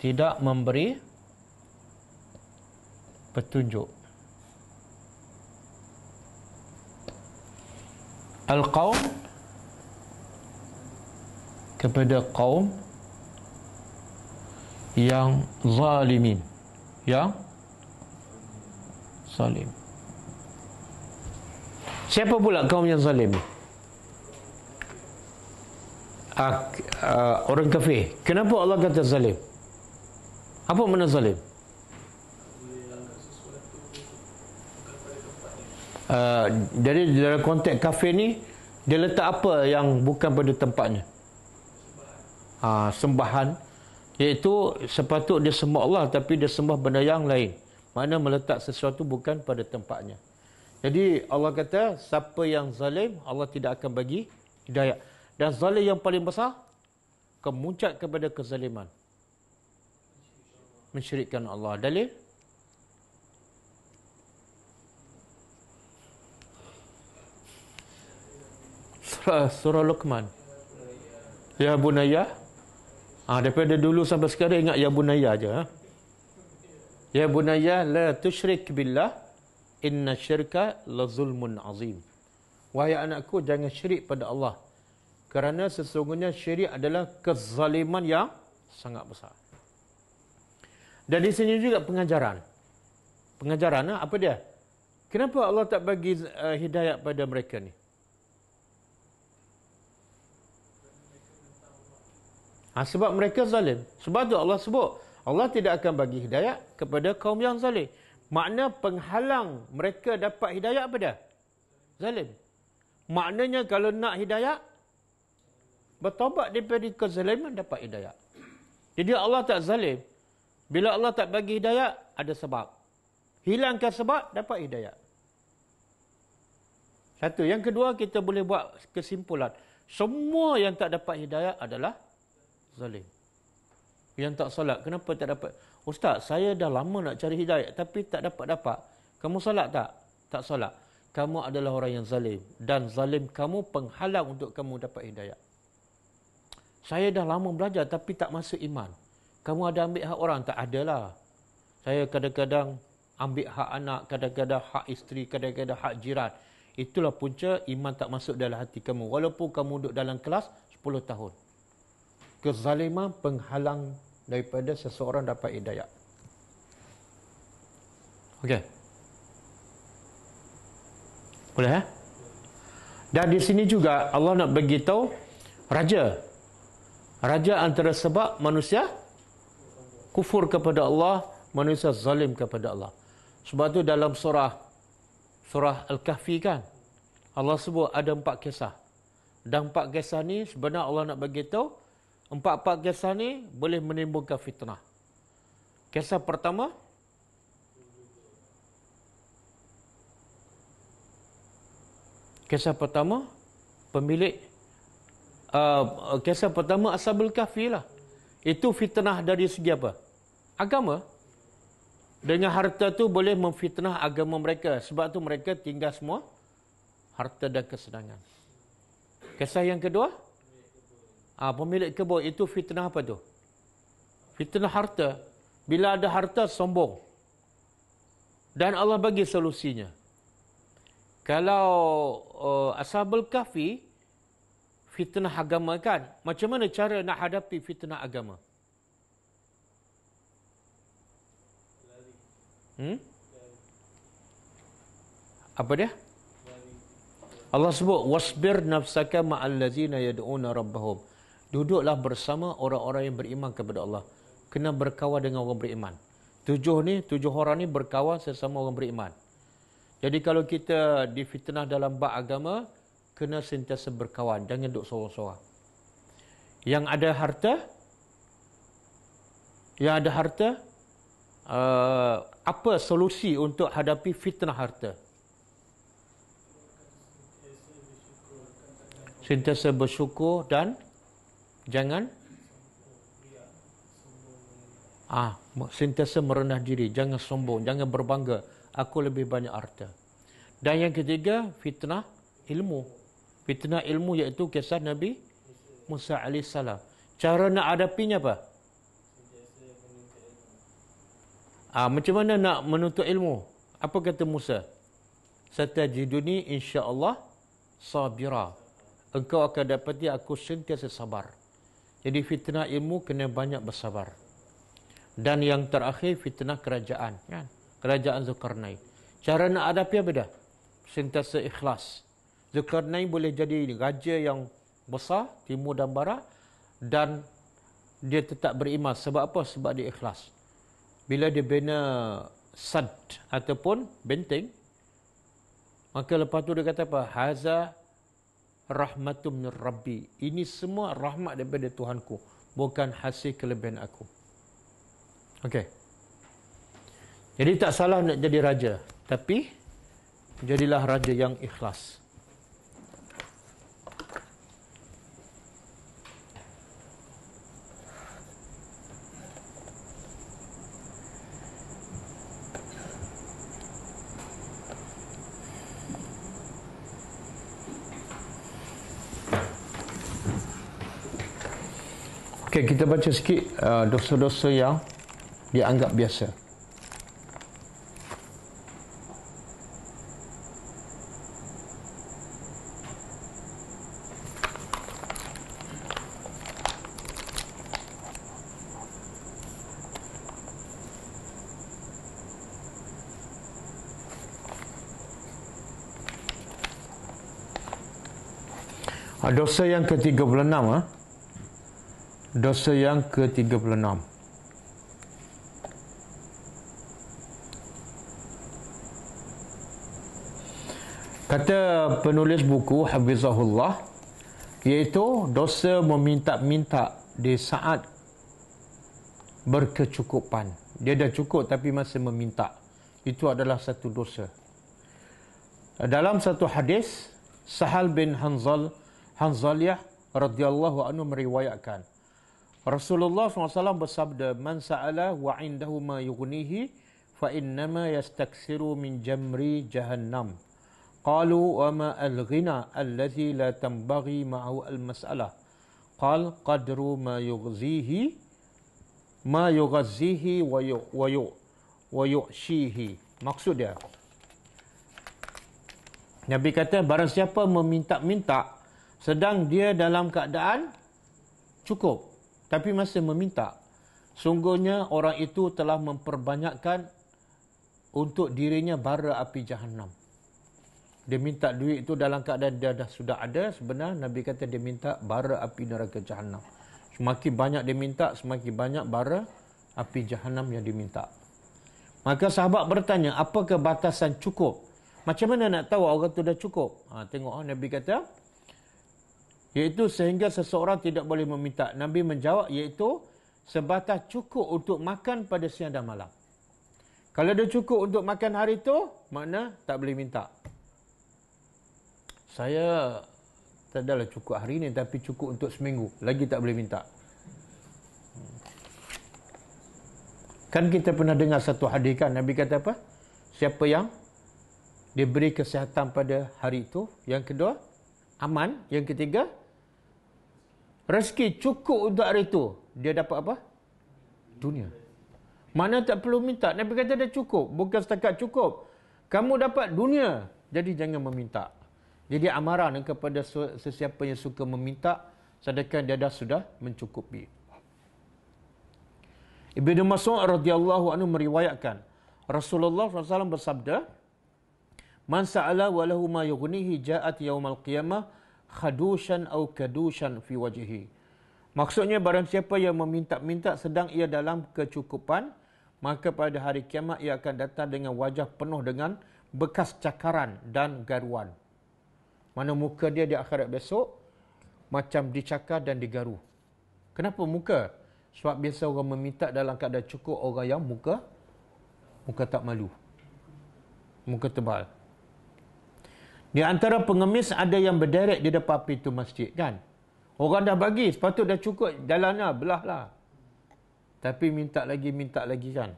Tidak memberi petunjuk. al-qaum kepada kaum yang zalimin yang zalim siapa pula kaum yang zalim orang kafir Kenapa Allah kata zalim Apa makna zalim Ah, jadi dalam konteks kafe ni dia letak apa yang bukan pada tempatnya? Sembahan. Ha, sembahan iaitu sepatut dia sembah Allah tapi dia sembah benda yang lain. Mana meletak sesuatu bukan pada tempatnya. Jadi Allah kata siapa yang zalim Allah tidak akan bagi hidayah. Dan zalim yang paling besar kemuncak kepada kezaliman. Mensyirikkan Allah. Dalil? surah Luqman. Ya Bunaya. Ah ha, daripada dulu sampai sekarang ingat Ya Bunaya aja. Ha? Ya Bunaya la tushrik billah inna syirka la zulmun azim. Wahai anakku jangan syirik pada Allah. Kerana sesungguhnya syirik adalah kezaliman yang sangat besar. Dan di sini juga pengajaran. Pengajaran ha? apa dia? Kenapa Allah tak bagi eh, hidayah pada mereka ni? Ha, sebab mereka zalim. Sebab tu Allah sebut. Allah tidak akan bagi hidayah kepada kaum yang zalim. Makna penghalang mereka dapat hidayah apa dia? Zalim. Maknanya kalau nak hidayah, bertobat daripada kezaliman dapat hidayah. Jadi Allah tak zalim. Bila Allah tak bagi hidayah, ada sebab. Hilangkan sebab, dapat hidayah. Satu. Yang kedua, kita boleh buat kesimpulan. Semua yang tak dapat hidayah adalah zalim. Yang tak solat, kenapa tak dapat? Ustaz, saya dah lama nak cari hidayah tapi tak dapat-dapat. Kamu solat tak? Tak solat. Kamu adalah orang yang zalim dan zalim kamu penghalang untuk kamu dapat hidayah. Saya dah lama belajar tapi tak masuk iman. Kamu ada ambil hak orang tak adalah. Saya kadang-kadang ambil hak anak, kadang-kadang hak isteri, kadang-kadang hak jiran. Itulah punca iman tak masuk dalam hati kamu walaupun kamu duduk dalam kelas 10 tahun kezaliman penghalang daripada seseorang dapat hidayah. Okey. Boleh eh? Dan di sini juga Allah nak beritahu raja. Raja antara sebab manusia kufur kepada Allah, manusia zalim kepada Allah. Sebab tu dalam surah surah Al-Kahfi kan Allah sebut ada empat kisah. Dan empat kisah ni sebenarnya Allah nak beritahu empat-empat kisah ni boleh menimbulkan fitnah. Kisah pertama, kisah pertama, pemilik, uh, uh, kisah pertama Ashabul Kahfi lah. Itu fitnah dari segi apa? Agama. Dengan harta tu boleh memfitnah agama mereka. Sebab tu mereka tinggal semua harta dan kesenangan. Kisah yang kedua, ha, pemilik kebun itu fitnah apa tu? Fitnah harta. Bila ada harta, sombong. Dan Allah bagi solusinya. Kalau uh, Ashabul Kahfi, fitnah agama kan? Macam mana cara nak hadapi fitnah agama? Hmm? Apa dia? Allah sebut, Wasbir nafsaka ma'allazina yad'una rabbahum duduklah bersama orang-orang yang beriman kepada Allah. Kena berkawan dengan orang beriman. Tujuh ni, tujuh orang ni berkawan sesama orang beriman. Jadi kalau kita difitnah dalam bab agama, kena sentiasa berkawan. Jangan duduk sorang-sorang. Yang ada harta, yang ada harta, uh, apa solusi untuk hadapi fitnah harta? Sentiasa bersyukur dan jangan ah sentiasa merendah diri jangan sombong jangan berbangga aku lebih banyak harta dan yang ketiga fitnah ilmu fitnah ilmu iaitu kisah nabi Musa alaihissalam cara nak hadapinya apa ah macam mana nak menuntut ilmu apa kata Musa insya Allah sabira engkau akan dapati aku sentiasa sabar jadi fitnah ilmu kena banyak bersabar. Dan yang terakhir fitnah kerajaan. Ya. Kerajaan Zulkarnain. Cara nak hadapi apa dah? Sintasa ikhlas. Zulkarnain boleh jadi raja yang besar, timur dan barat. Dan dia tetap beriman. Sebab apa? Sebab dia ikhlas. Bila dia bina sad ataupun benteng. Maka lepas tu dia kata apa? Hazah rahmatum min rabbi. Ini semua rahmat daripada Tuhanku, bukan hasil kelebihan aku. Okey. Jadi tak salah nak jadi raja, tapi jadilah raja yang ikhlas. Okey, kita baca sikit uh, dosa-dosa yang dianggap biasa. Uh, dosa yang ke-36 ah. Eh? dosa yang ke-36 kata penulis buku Hafizahullah iaitu dosa meminta-minta di saat berkecukupan dia dah cukup tapi masih meminta itu adalah satu dosa dalam satu hadis Sahal bin Hanzal Hanzaliyah radhiyallahu anhu meriwayatkan Rasulullah SAW bersabda, Man sa'ala wa indahu ma yughnihi fa ma yastaksiru min jamri jahannam. Qalu wa ma al alladhi la tambaghi ma'ahu al-mas'alah. Qal qadru ma yughzihi ma yughzihi wa yu wa yu wa yu'shihi. Maksud dia. Nabi kata barang siapa meminta-minta sedang dia dalam keadaan cukup tapi masih meminta. Sungguhnya orang itu telah memperbanyakkan untuk dirinya bara api jahanam. Dia minta duit itu dalam keadaan dia dah sudah ada sebenarnya Nabi kata dia minta bara api neraka jahanam. Semakin banyak dia minta, semakin banyak bara api jahanam yang diminta. Maka sahabat bertanya, apakah batasan cukup? Macam mana nak tahu orang tu dah cukup? Ha, tengok ha, Nabi kata, Iaitu sehingga seseorang tidak boleh meminta. Nabi menjawab iaitu sebatas cukup untuk makan pada siang dan malam. Kalau dia cukup untuk makan hari itu, makna tak boleh minta. Saya tak adalah cukup hari ini tapi cukup untuk seminggu. Lagi tak boleh minta. Kan kita pernah dengar satu hadis kan Nabi kata apa? Siapa yang diberi kesihatan pada hari itu, yang kedua aman, yang ketiga Rezeki cukup untuk hari itu. Dia dapat apa? Dunia. Mana tak perlu minta. Nabi kata dah cukup. Bukan setakat cukup. Kamu dapat dunia. Jadi jangan meminta. Jadi amaran kepada sesiapa yang suka meminta. Sedangkan dia dah sudah mencukupi. Ibn Mas'ud radhiyallahu anhu meriwayatkan. Rasulullah SAW bersabda. Man sa'ala walahu ma yughnihi ja'at al qiyamah khadushan au kadushan fi wajhi. Maksudnya barang siapa yang meminta-minta sedang ia dalam kecukupan, maka pada hari kiamat ia akan datang dengan wajah penuh dengan bekas cakaran dan garuan. Mana muka dia di akhirat besok macam dicakar dan digaru. Kenapa muka? Sebab biasa orang meminta dalam keadaan cukup orang yang muka muka tak malu. Muka tebal. Di antara pengemis ada yang berderet di depan pintu masjid kan. Orang dah bagi, sepatut dah cukup jalannya belahlah. Tapi minta lagi, minta lagi kan.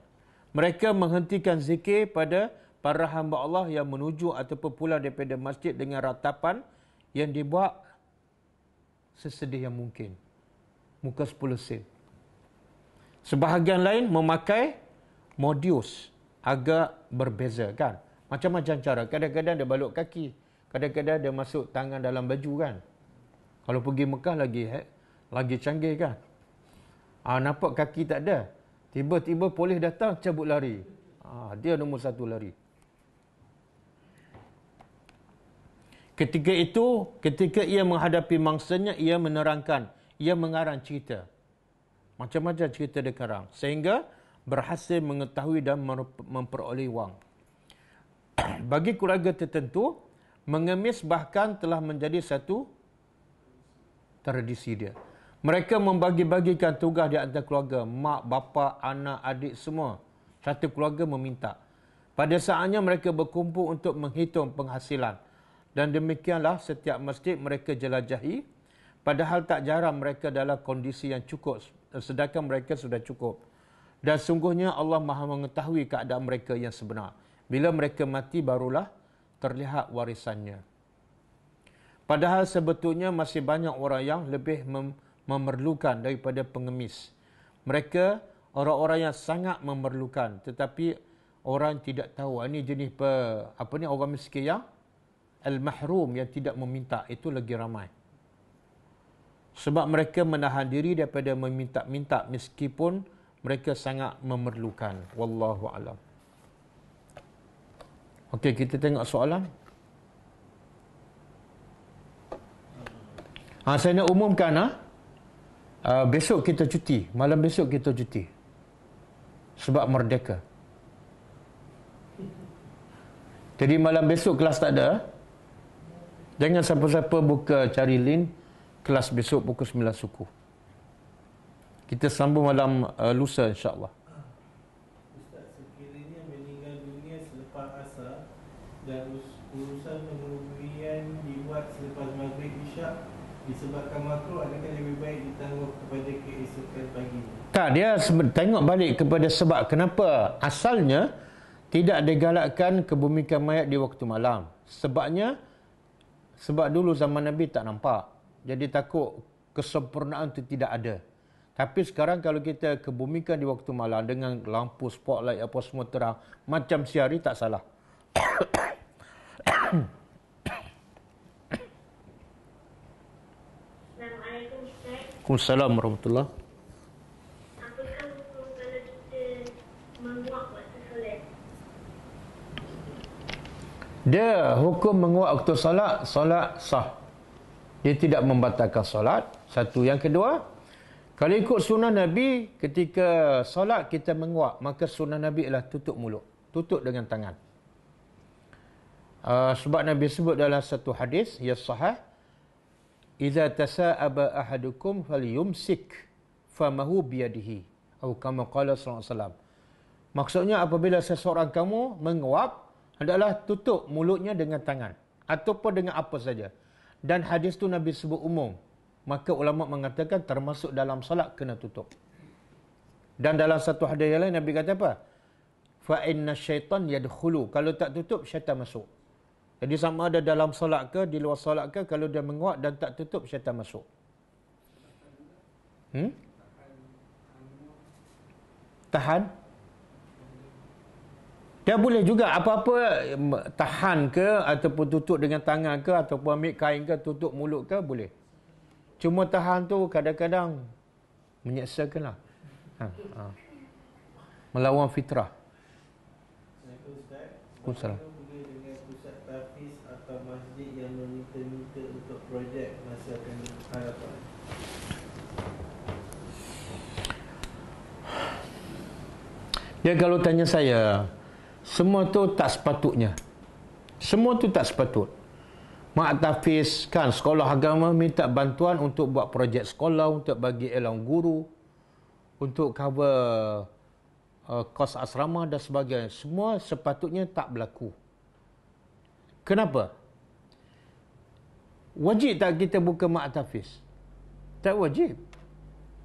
Mereka menghentikan zikir pada para hamba Allah yang menuju ataupun pulang daripada masjid dengan ratapan yang dibuat sesedih yang mungkin. Muka sepuluh sen. Sebahagian lain memakai modius agak berbeza kan. Macam-macam cara. Kadang-kadang dia balut kaki. Kadang-kadang dia masuk tangan dalam baju kan. Kalau pergi Mekah lagi eh? lagi canggih kan. Ah, nampak kaki tak ada. Tiba-tiba polis datang cabut lari. Ah, dia nombor satu lari. Ketika itu, ketika ia menghadapi mangsanya, ia menerangkan. Ia mengarang cerita. Macam-macam cerita dia karang. Sehingga berhasil mengetahui dan memperoleh wang. bagi keluarga tertentu mengemis bahkan telah menjadi satu tradisi dia. Mereka membagi-bagikan tugas di antara keluarga, mak, bapa, anak, adik semua. Satu keluarga meminta. Pada saatnya mereka berkumpul untuk menghitung penghasilan. Dan demikianlah setiap masjid mereka jelajahi. Padahal tak jarang mereka dalam kondisi yang cukup. Sedangkan mereka sudah cukup. Dan sungguhnya Allah maha mengetahui keadaan mereka yang sebenar. Bila mereka mati barulah terlihat warisannya. Padahal sebetulnya masih banyak orang yang lebih mem- memerlukan daripada pengemis. Mereka orang-orang yang sangat memerlukan tetapi orang tidak tahu. Ah, ini jenis pe, apa ni orang miskin yang al-mahrum yang tidak meminta itu lagi ramai. Sebab mereka menahan diri daripada meminta-minta meskipun mereka sangat memerlukan. Wallahu a'lam. Okey, kita tengok soalan. Ha, saya nak umumkan, ha? uh, besok kita cuti. Malam besok kita cuti. Sebab merdeka. Jadi malam besok kelas tak ada. Ha? Jangan siapa-siapa buka cari link. Kelas besok pukul 9 suku. Kita sambung malam uh, lusa insyaAllah. disebabkan makruh adakah lebih baik ditangguh kepada keesokan pagi? Tak, dia tengok balik kepada sebab kenapa asalnya tidak digalakkan kebumikan mayat di waktu malam. Sebabnya, sebab dulu zaman Nabi tak nampak. Jadi takut kesempurnaan itu tidak ada. Tapi sekarang kalau kita kebumikan di waktu malam dengan lampu spotlight apa semua terang, macam siari tak salah. Assalamualaikum Ustaz. Waalaikumsalam warahmatullahi Dia hukum menguap waktu solat, solat sah. Dia tidak membatalkan solat. Satu yang kedua, kalau ikut sunnah Nabi, ketika solat kita menguap, maka sunnah Nabi ialah tutup mulut. Tutup dengan tangan. Uh, sebab Nabi sebut dalam satu hadis, yang sahih, Iza tasa'aba ahadukum fal yumsik famahu biyadihi. Atau kama kala SAW. Maksudnya apabila seseorang kamu menguap, adalah tutup mulutnya dengan tangan. Ataupun dengan apa saja. Dan hadis tu Nabi sebut umum. Maka ulama mengatakan termasuk dalam salat kena tutup. Dan dalam satu hadis yang lain Nabi kata apa? Fa'inna syaitan yadkhulu. Kalau tak tutup, syaitan masuk. Jadi sama ada dalam solat ke, di luar solat ke, kalau dia menguat dan tak tutup, syaitan masuk. Hmm? Tahan? Dia boleh juga apa-apa tahan ke, ataupun tutup dengan tangan ke, ataupun ambil kain ke, tutup mulut ke, boleh. Cuma tahan tu kadang-kadang menyaksakan lah. Ha, ha. Melawan fitrah. Assalamualaikum meminta untuk projek masa akan harapan? Ya kalau tanya saya, semua tu tak sepatutnya. Semua tu tak sepatut. Mak Tafiz kan sekolah agama minta bantuan untuk buat projek sekolah, untuk bagi elang guru, untuk cover uh, kos asrama dan sebagainya. Semua sepatutnya tak berlaku. Kenapa? Wajib tak kita buka maat ma'atafis? Tak wajib.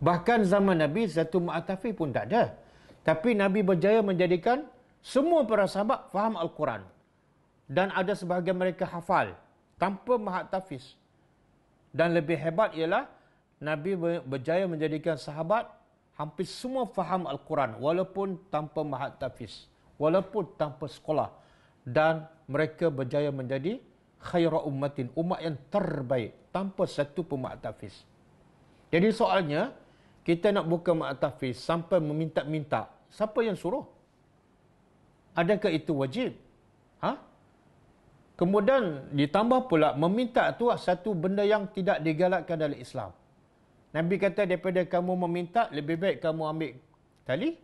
Bahkan zaman Nabi, satu maat ma'atafis pun tak ada. Tapi Nabi berjaya menjadikan semua para sahabat faham Al-Quran. Dan ada sebahagian mereka hafal tanpa maat ma'atafis. Dan lebih hebat ialah Nabi berjaya menjadikan sahabat hampir semua faham Al-Quran walaupun tanpa maat ma'atafis. Walaupun tanpa sekolah. Dan mereka berjaya menjadi khaira ummatin umat yang terbaik tanpa satu pun ma'tafis. Jadi soalnya kita nak buka ma'tafis sampai meminta-minta. Siapa yang suruh? Adakah itu wajib? Ha? Kemudian ditambah pula meminta tu lah satu benda yang tidak digalakkan dalam Islam. Nabi kata daripada kamu meminta lebih baik kamu ambil tali,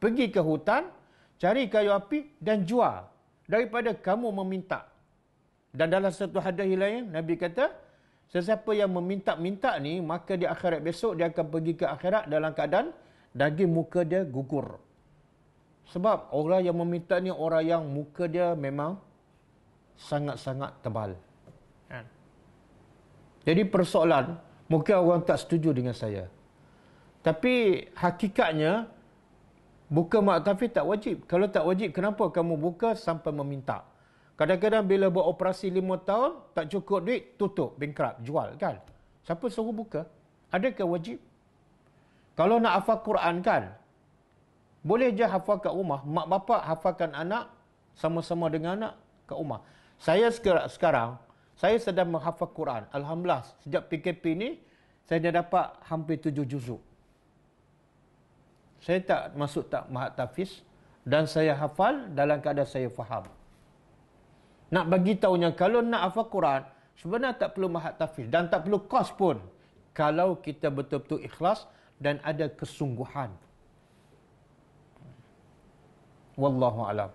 pergi ke hutan, cari kayu api dan jual daripada kamu meminta dan dalam satu hadis lain, Nabi kata, sesiapa yang meminta-minta ni, maka di akhirat besok, dia akan pergi ke akhirat dalam keadaan daging muka dia gugur. Sebab orang yang meminta ni, orang yang muka dia memang sangat-sangat tebal. Ha. Jadi persoalan, mungkin orang tak setuju dengan saya. Tapi hakikatnya, buka maktafi tak wajib. Kalau tak wajib, kenapa kamu buka sampai meminta? Kadang-kadang bila buat operasi lima tahun, tak cukup duit, tutup, bankrupt, jual kan. Siapa suruh buka? Adakah wajib? Kalau nak hafal Quran kan, boleh je hafal kat rumah. Mak bapak hafalkan anak, sama-sama dengan anak kat rumah. Saya sekarang, saya sedang menghafal Quran. Alhamdulillah, sejak PKP ini saya dah dapat hampir tujuh juzuk. Saya tak masuk tak mahat tafiz. Dan saya hafal dalam keadaan saya faham nak bagi tahu yang kalau nak hafal Quran sebenarnya tak perlu mahat tafiz dan tak perlu kos pun kalau kita betul-betul ikhlas dan ada kesungguhan wallahu alam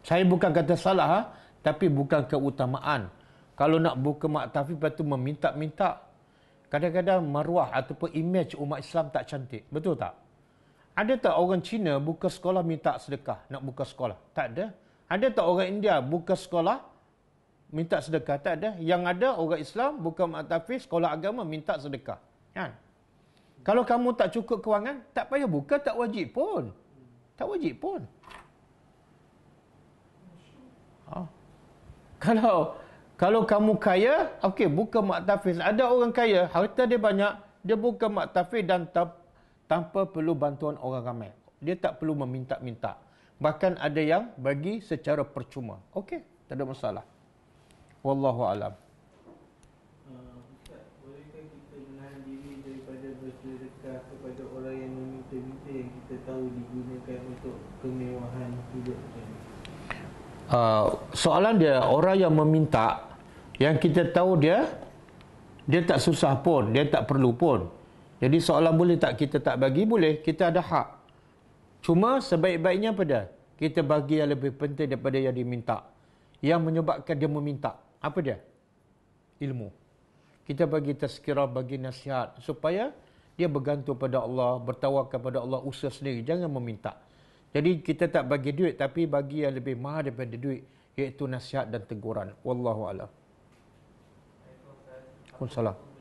saya bukan kata salah ha? tapi bukan keutamaan kalau nak buka mahat tafiz lepas meminta-minta kadang-kadang maruah ataupun image umat Islam tak cantik betul tak ada tak orang Cina buka sekolah minta sedekah nak buka sekolah tak ada ada tak orang India buka sekolah minta sedekah? Tak ada. Yang ada orang Islam buka maktafi sekolah agama minta sedekah. Kan? Kalau kamu tak cukup kewangan, tak payah buka, tak wajib pun. Tak wajib pun. Ha. Kalau kalau kamu kaya, okey, buka maktafis. Ada orang kaya, harta dia banyak, dia buka maktafis dan tanpa, tanpa perlu bantuan orang ramai. Dia tak perlu meminta-minta bahkan ada yang bagi secara percuma okey tak ada masalah wallahu alam Uh, soalan dia orang yang meminta yang kita tahu dia dia tak susah pun dia tak perlu pun jadi soalan boleh tak kita tak bagi boleh kita ada hak Cuma sebaik-baiknya apa Kita bagi yang lebih penting daripada yang diminta. Yang menyebabkan dia meminta. Apa dia? Ilmu. Kita bagi tazkirah, bagi nasihat. Supaya dia bergantung pada Allah, bertawakal pada Allah, usaha sendiri. Jangan meminta. Jadi kita tak bagi duit, tapi bagi yang lebih mahal daripada duit. Iaitu nasihat dan teguran. Wallahu'alam. Assalamualaikum.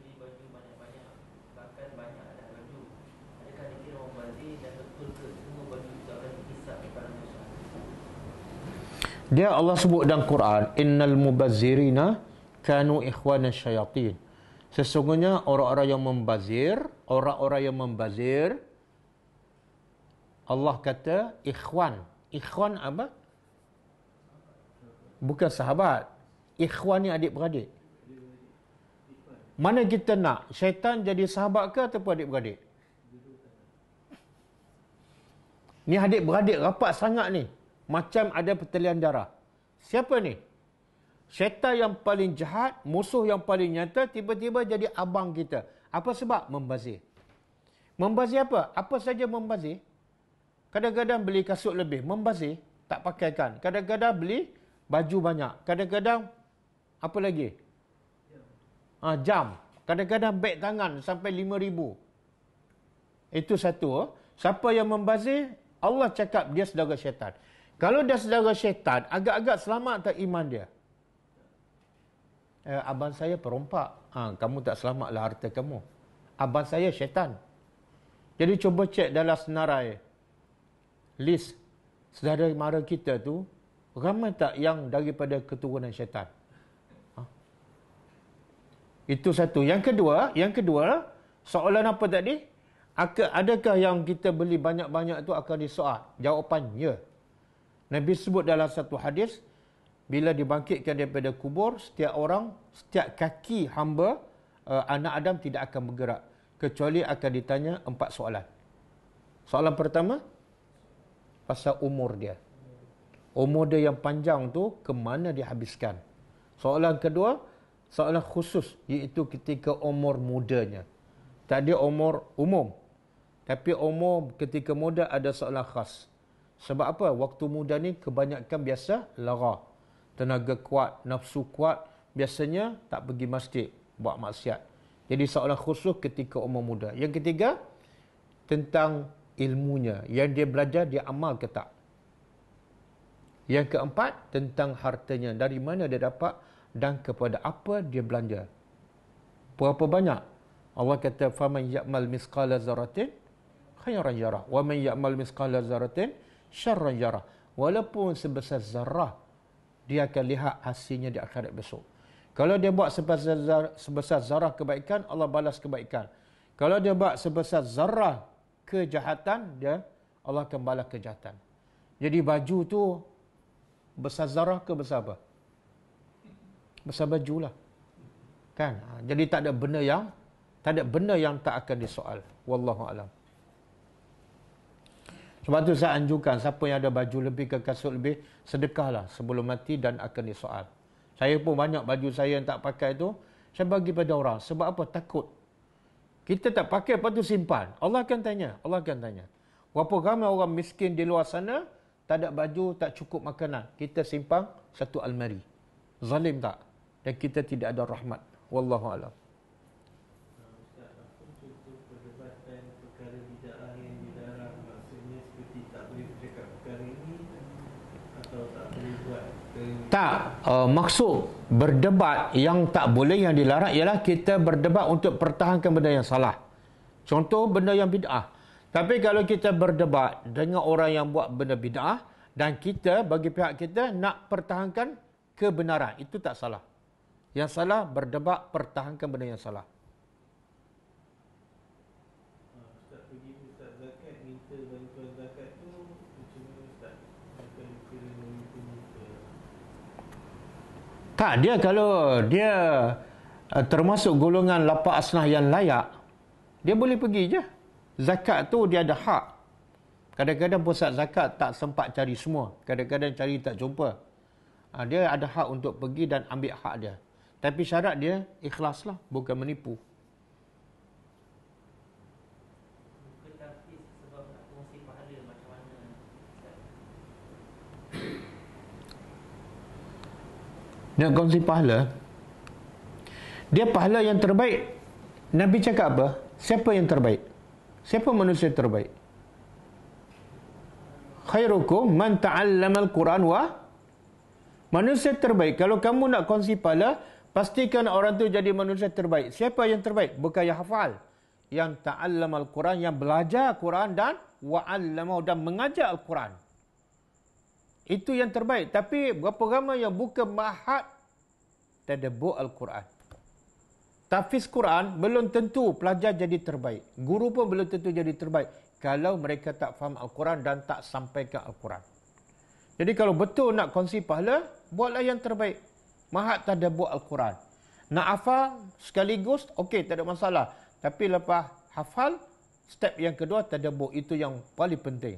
Dia Allah sebut dalam Quran, "Innal mubazzirina kanu ikhwana syayatin." Sesungguhnya orang-orang yang membazir, orang-orang yang membazir Allah kata ikhwan. Ikhwan apa? Bukan sahabat. Ikhwan ni adik-beradik. Mana kita nak? Syaitan jadi sahabat ke ataupun adik-beradik? Ni adik-beradik rapat sangat ni macam ada pertelian darah. Siapa ni? Syaitan yang paling jahat, musuh yang paling nyata, tiba-tiba jadi abang kita. Apa sebab? Membazir. Membazir apa? Apa saja membazir? Kadang-kadang beli kasut lebih. Membazir? Tak pakai kan? Kadang-kadang beli baju banyak. Kadang-kadang, apa lagi? Ha, jam. Kadang-kadang beg tangan sampai RM5,000. Itu satu. Siapa yang membazir? Allah cakap dia sedara syaitan. Kalau dah saudara syaitan, agak-agak selamat tak iman dia? Eh, abang saya perompak. Ha, kamu tak selamatlah harta kamu. Abang saya syaitan. Jadi cuba cek dalam senarai list saudara mara kita tu ramai tak yang daripada keturunan syaitan. Ha? Itu satu. Yang kedua, yang kedua, soalan apa tadi? Adakah yang kita beli banyak-banyak tu akan disoal? Jawapan ya. Yeah. Nabi sebut dalam satu hadis bila dibangkitkan daripada kubur setiap orang setiap kaki hamba uh, anak Adam tidak akan bergerak kecuali akan ditanya empat soalan. Soalan pertama pasal umur dia. Umur dia yang panjang tu ke mana dihabiskan? Soalan kedua soalan khusus iaitu ketika umur mudanya. Tak ada umur umum. Tapi umur ketika muda ada soalan khas. Sebab apa? Waktu muda ni kebanyakan biasa lara. Tenaga kuat, nafsu kuat. Biasanya tak pergi masjid. Buat maksiat. Jadi seolah khusus ketika umur muda. Yang ketiga, tentang ilmunya. Yang dia belajar, dia amal ke tak? Yang keempat, tentang hartanya. Dari mana dia dapat dan kepada apa dia belanja. Berapa banyak? Allah kata, فَمَنْ يَعْمَلْ مِسْقَالَ زَرَةٍ خَيَرًا يَرَى وَمَنْ يَعْمَلْ مِسْقَالَ زَرَةٍ syarran jarah. Walaupun sebesar zarah, dia akan lihat hasilnya di akhirat besok. Kalau dia buat sebesar zarah, sebesar zarah kebaikan, Allah balas kebaikan. Kalau dia buat sebesar zarah kejahatan, dia Allah akan balas kejahatan. Jadi baju tu besar zarah ke besar apa? Besar baju lah. Kan? Ha, jadi tak ada benda yang tak ada benda yang tak akan disoal. Wallahu a'lam. Sebab tu saya anjurkan siapa yang ada baju lebih ke kasut lebih, sedekahlah sebelum mati dan akan disoal. Saya pun banyak baju saya yang tak pakai itu saya bagi pada orang. Sebab apa? Takut. Kita tak pakai, apa tu simpan. Allah akan tanya. Allah akan tanya. Berapa ramai orang miskin di luar sana, tak ada baju, tak cukup makanan. Kita simpan satu almari. Zalim tak? Dan kita tidak ada rahmat. Wallahu a'lam. tak uh, maksud berdebat yang tak boleh yang dilarang ialah kita berdebat untuk pertahankan benda yang salah. Contoh benda yang bid'ah. Tapi kalau kita berdebat dengan orang yang buat benda bid'ah dan kita bagi pihak kita nak pertahankan kebenaran, itu tak salah. Yang salah berdebat pertahankan benda yang salah. Ha, dia kalau dia uh, termasuk golongan lapak asnah yang layak, dia boleh pergi je. Zakat tu dia ada hak. Kadang-kadang pusat zakat tak sempat cari semua. Kadang-kadang cari tak jumpa. Ha, dia ada hak untuk pergi dan ambil hak dia. Tapi syarat dia ikhlaslah, bukan menipu. Nak kongsi pahala Dia pahala yang terbaik Nabi cakap apa? Siapa yang terbaik? Siapa manusia terbaik? Khairukum man ta'allama al-Quran wa Manusia terbaik Kalau kamu nak kongsi pahala Pastikan orang tu jadi manusia terbaik Siapa yang terbaik? Bukan yang hafal Yang ta'allama al-Quran Yang belajar Quran dan Wa'allama dan mengajar Al-Quran itu yang terbaik. Tapi berapa ramai yang buka mahat tadabur Al-Quran. Tafiz Quran belum tentu pelajar jadi terbaik. Guru pun belum tentu jadi terbaik. Kalau mereka tak faham Al-Quran dan tak sampaikan Al-Quran. Jadi kalau betul nak kongsi pahala, buatlah yang terbaik. Mahat tadabur Al-Quran. Nak hafal sekaligus, okey tak ada masalah. Tapi lepas hafal, step yang kedua tadabur. Itu yang paling penting.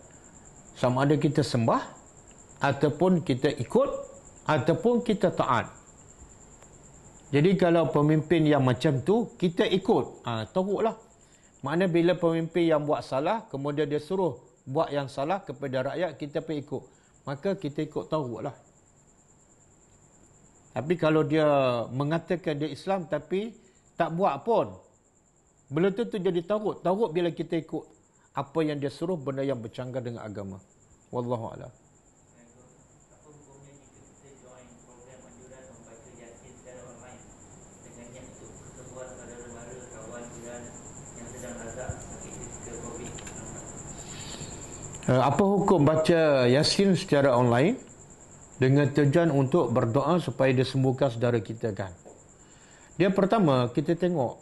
sama ada kita sembah ataupun kita ikut ataupun kita taat. Jadi kalau pemimpin yang macam tu kita ikut, ha, teruklah. Mana bila pemimpin yang buat salah kemudian dia suruh buat yang salah kepada rakyat kita pun ikut. Maka kita ikut teruklah. Tapi kalau dia mengatakan dia Islam tapi tak buat pun. Belum tentu jadi teruk. Teruk bila kita ikut apa yang dia suruh benda yang bercanggah dengan agama wallahu a'lam eh, Apa hukum baca Yasin secara online dengan tujuan untuk berdoa supaya dia sembuhkan saudara kita kan? Dia pertama, kita tengok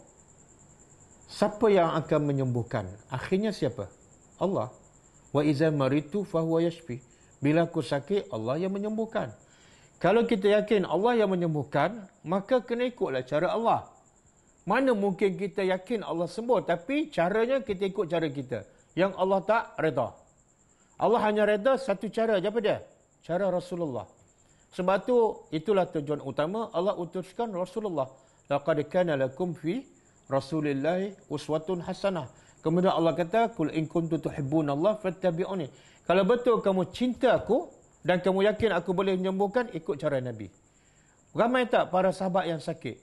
siapa yang akan menyembuhkan? Akhirnya siapa? Allah. Wa iza maritu fahuwa yashfi. Bila aku sakit, Allah yang menyembuhkan. Kalau kita yakin Allah yang menyembuhkan, maka kena ikutlah cara Allah. Mana mungkin kita yakin Allah sembuh, tapi caranya kita ikut cara kita. Yang Allah tak reda. Allah hanya reda satu cara. Apa dia? Cara Rasulullah. Sebab tu itulah tujuan utama Allah utuskan Rasulullah. Laqad kana lakum fi Rasulillah uswatun hasanah. Kemudian Allah kata, Kul in kuntum tuhibbun Allah fattabi'uni. Kalau betul kamu cinta aku dan kamu yakin aku boleh menyembuhkan, ikut cara Nabi. Ramai tak para sahabat yang sakit?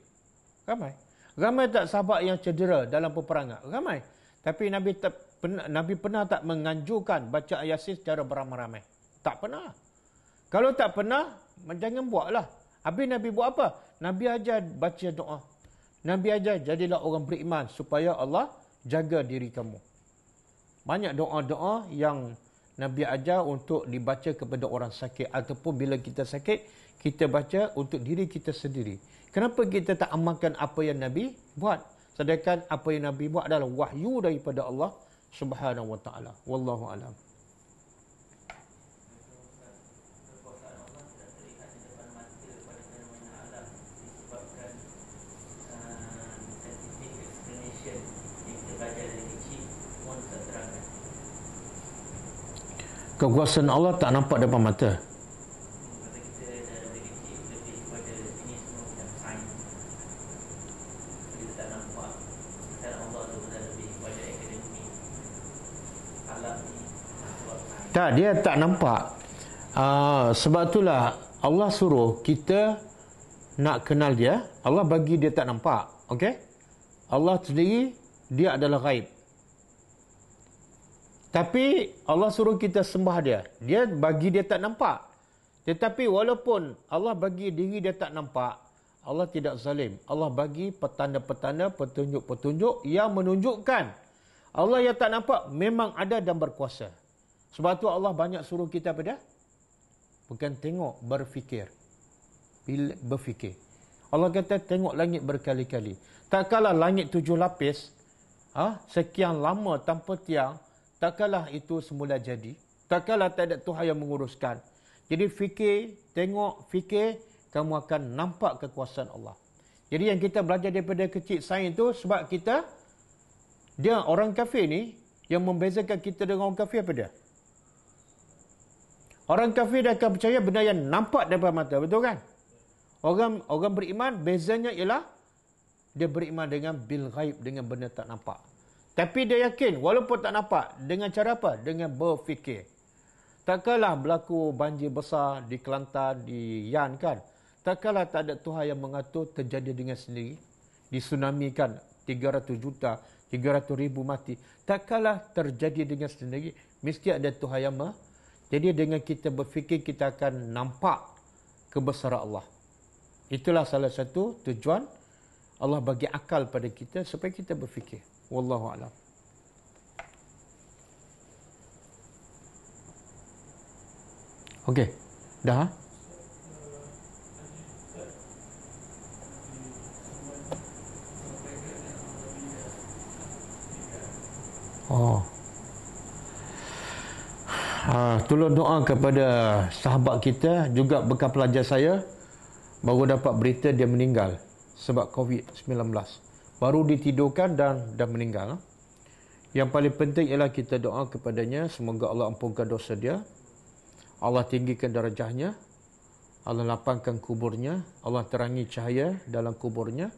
Ramai. Ramai tak sahabat yang cedera dalam peperangan? Ramai. Tapi Nabi tak pernah, Nabi pernah tak menganjurkan baca Yasin secara beramai-ramai? Tak pernah. Kalau tak pernah, jangan buatlah. Habis Nabi buat apa? Nabi ajar baca doa. Nabi ajar jadilah orang beriman supaya Allah jaga diri kamu. Banyak doa-doa yang Nabi ajar untuk dibaca kepada orang sakit ataupun bila kita sakit kita baca untuk diri kita sendiri. Kenapa kita tak amalkan apa yang Nabi buat? Sedangkan apa yang Nabi buat adalah wahyu daripada Allah Subhanahu Wa Taala. Wallahu a'lam. kekuasaan Allah tak nampak depan mata. Tak, dia tak nampak. Uh, sebab itulah Allah suruh kita nak kenal dia. Allah bagi dia tak nampak. Okay? Allah sendiri, dia adalah gaib. Tapi Allah suruh kita sembah dia. Dia bagi dia tak nampak. Tetapi walaupun Allah bagi diri dia tak nampak, Allah tidak zalim. Allah bagi petanda-petanda, petunjuk-petunjuk yang menunjukkan Allah yang tak nampak memang ada dan berkuasa. Sebab tu Allah banyak suruh kita pada bukan tengok, berfikir. Bila berfikir. Allah kata tengok langit berkali-kali. Tak kalah langit tujuh lapis, ha? sekian lama tanpa tiang, takkanlah itu semula jadi. Takkanlah tak ada Tuhan yang menguruskan. Jadi fikir, tengok, fikir, kamu akan nampak kekuasaan Allah. Jadi yang kita belajar daripada kecil sains itu sebab kita, dia orang kafir ni, yang membezakan kita dengan orang kafir apa dia? Orang kafir dia akan percaya benda yang nampak daripada mata, betul kan? Orang orang beriman, bezanya ialah dia beriman dengan bil ghaib, dengan benda tak nampak. Tapi dia yakin walaupun tak nampak dengan cara apa? Dengan berfikir. Takkanlah berlaku banjir besar di Kelantan, di Yan kan. Takkanlah tak ada Tuhan yang mengatur terjadi dengan sendiri. Di tsunami kan 300 juta, 300 ribu mati. Takkanlah terjadi dengan sendiri. Mesti ada Tuhan yang mah. Jadi dengan kita berfikir kita akan nampak kebesaran Allah. Itulah salah satu tujuan Allah bagi akal pada kita supaya kita berfikir wallahu a'lam okey dah ha? Oh. Ha, tolong doa kepada sahabat kita juga bekas pelajar saya baru dapat berita dia meninggal sebab COVID-19 baru ditidurkan dan dah meninggal. Yang paling penting ialah kita doa kepadanya semoga Allah ampunkan dosa dia. Allah tinggikan darajahnya. Allah lapangkan kuburnya, Allah terangi cahaya dalam kuburnya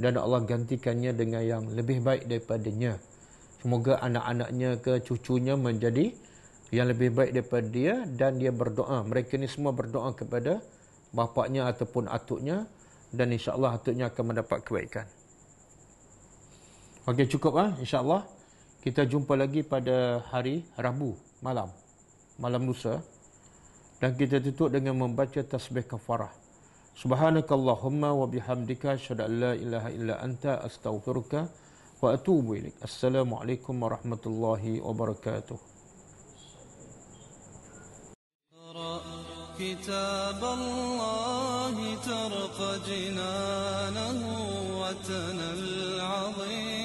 dan Allah gantikannya dengan yang lebih baik daripadanya. Semoga anak-anaknya ke cucunya menjadi yang lebih baik daripada dia dan dia berdoa. Mereka ni semua berdoa kepada bapaknya ataupun atuknya dan insya-Allah atuknya akan mendapat kebaikan. Okey cukup ah ha? insyaallah. Kita jumpa lagi pada hari Rabu malam. Malam lusa, Dan kita tutup dengan membaca tasbih kafarah. Subhanakallahumma wa bihamdika syada la ilaha illa anta astaghfiruka wa atubu ilaik. Assalamualaikum warahmatullahi wabarakatuh. كتاب الله ترق جنانه وتنى العظيم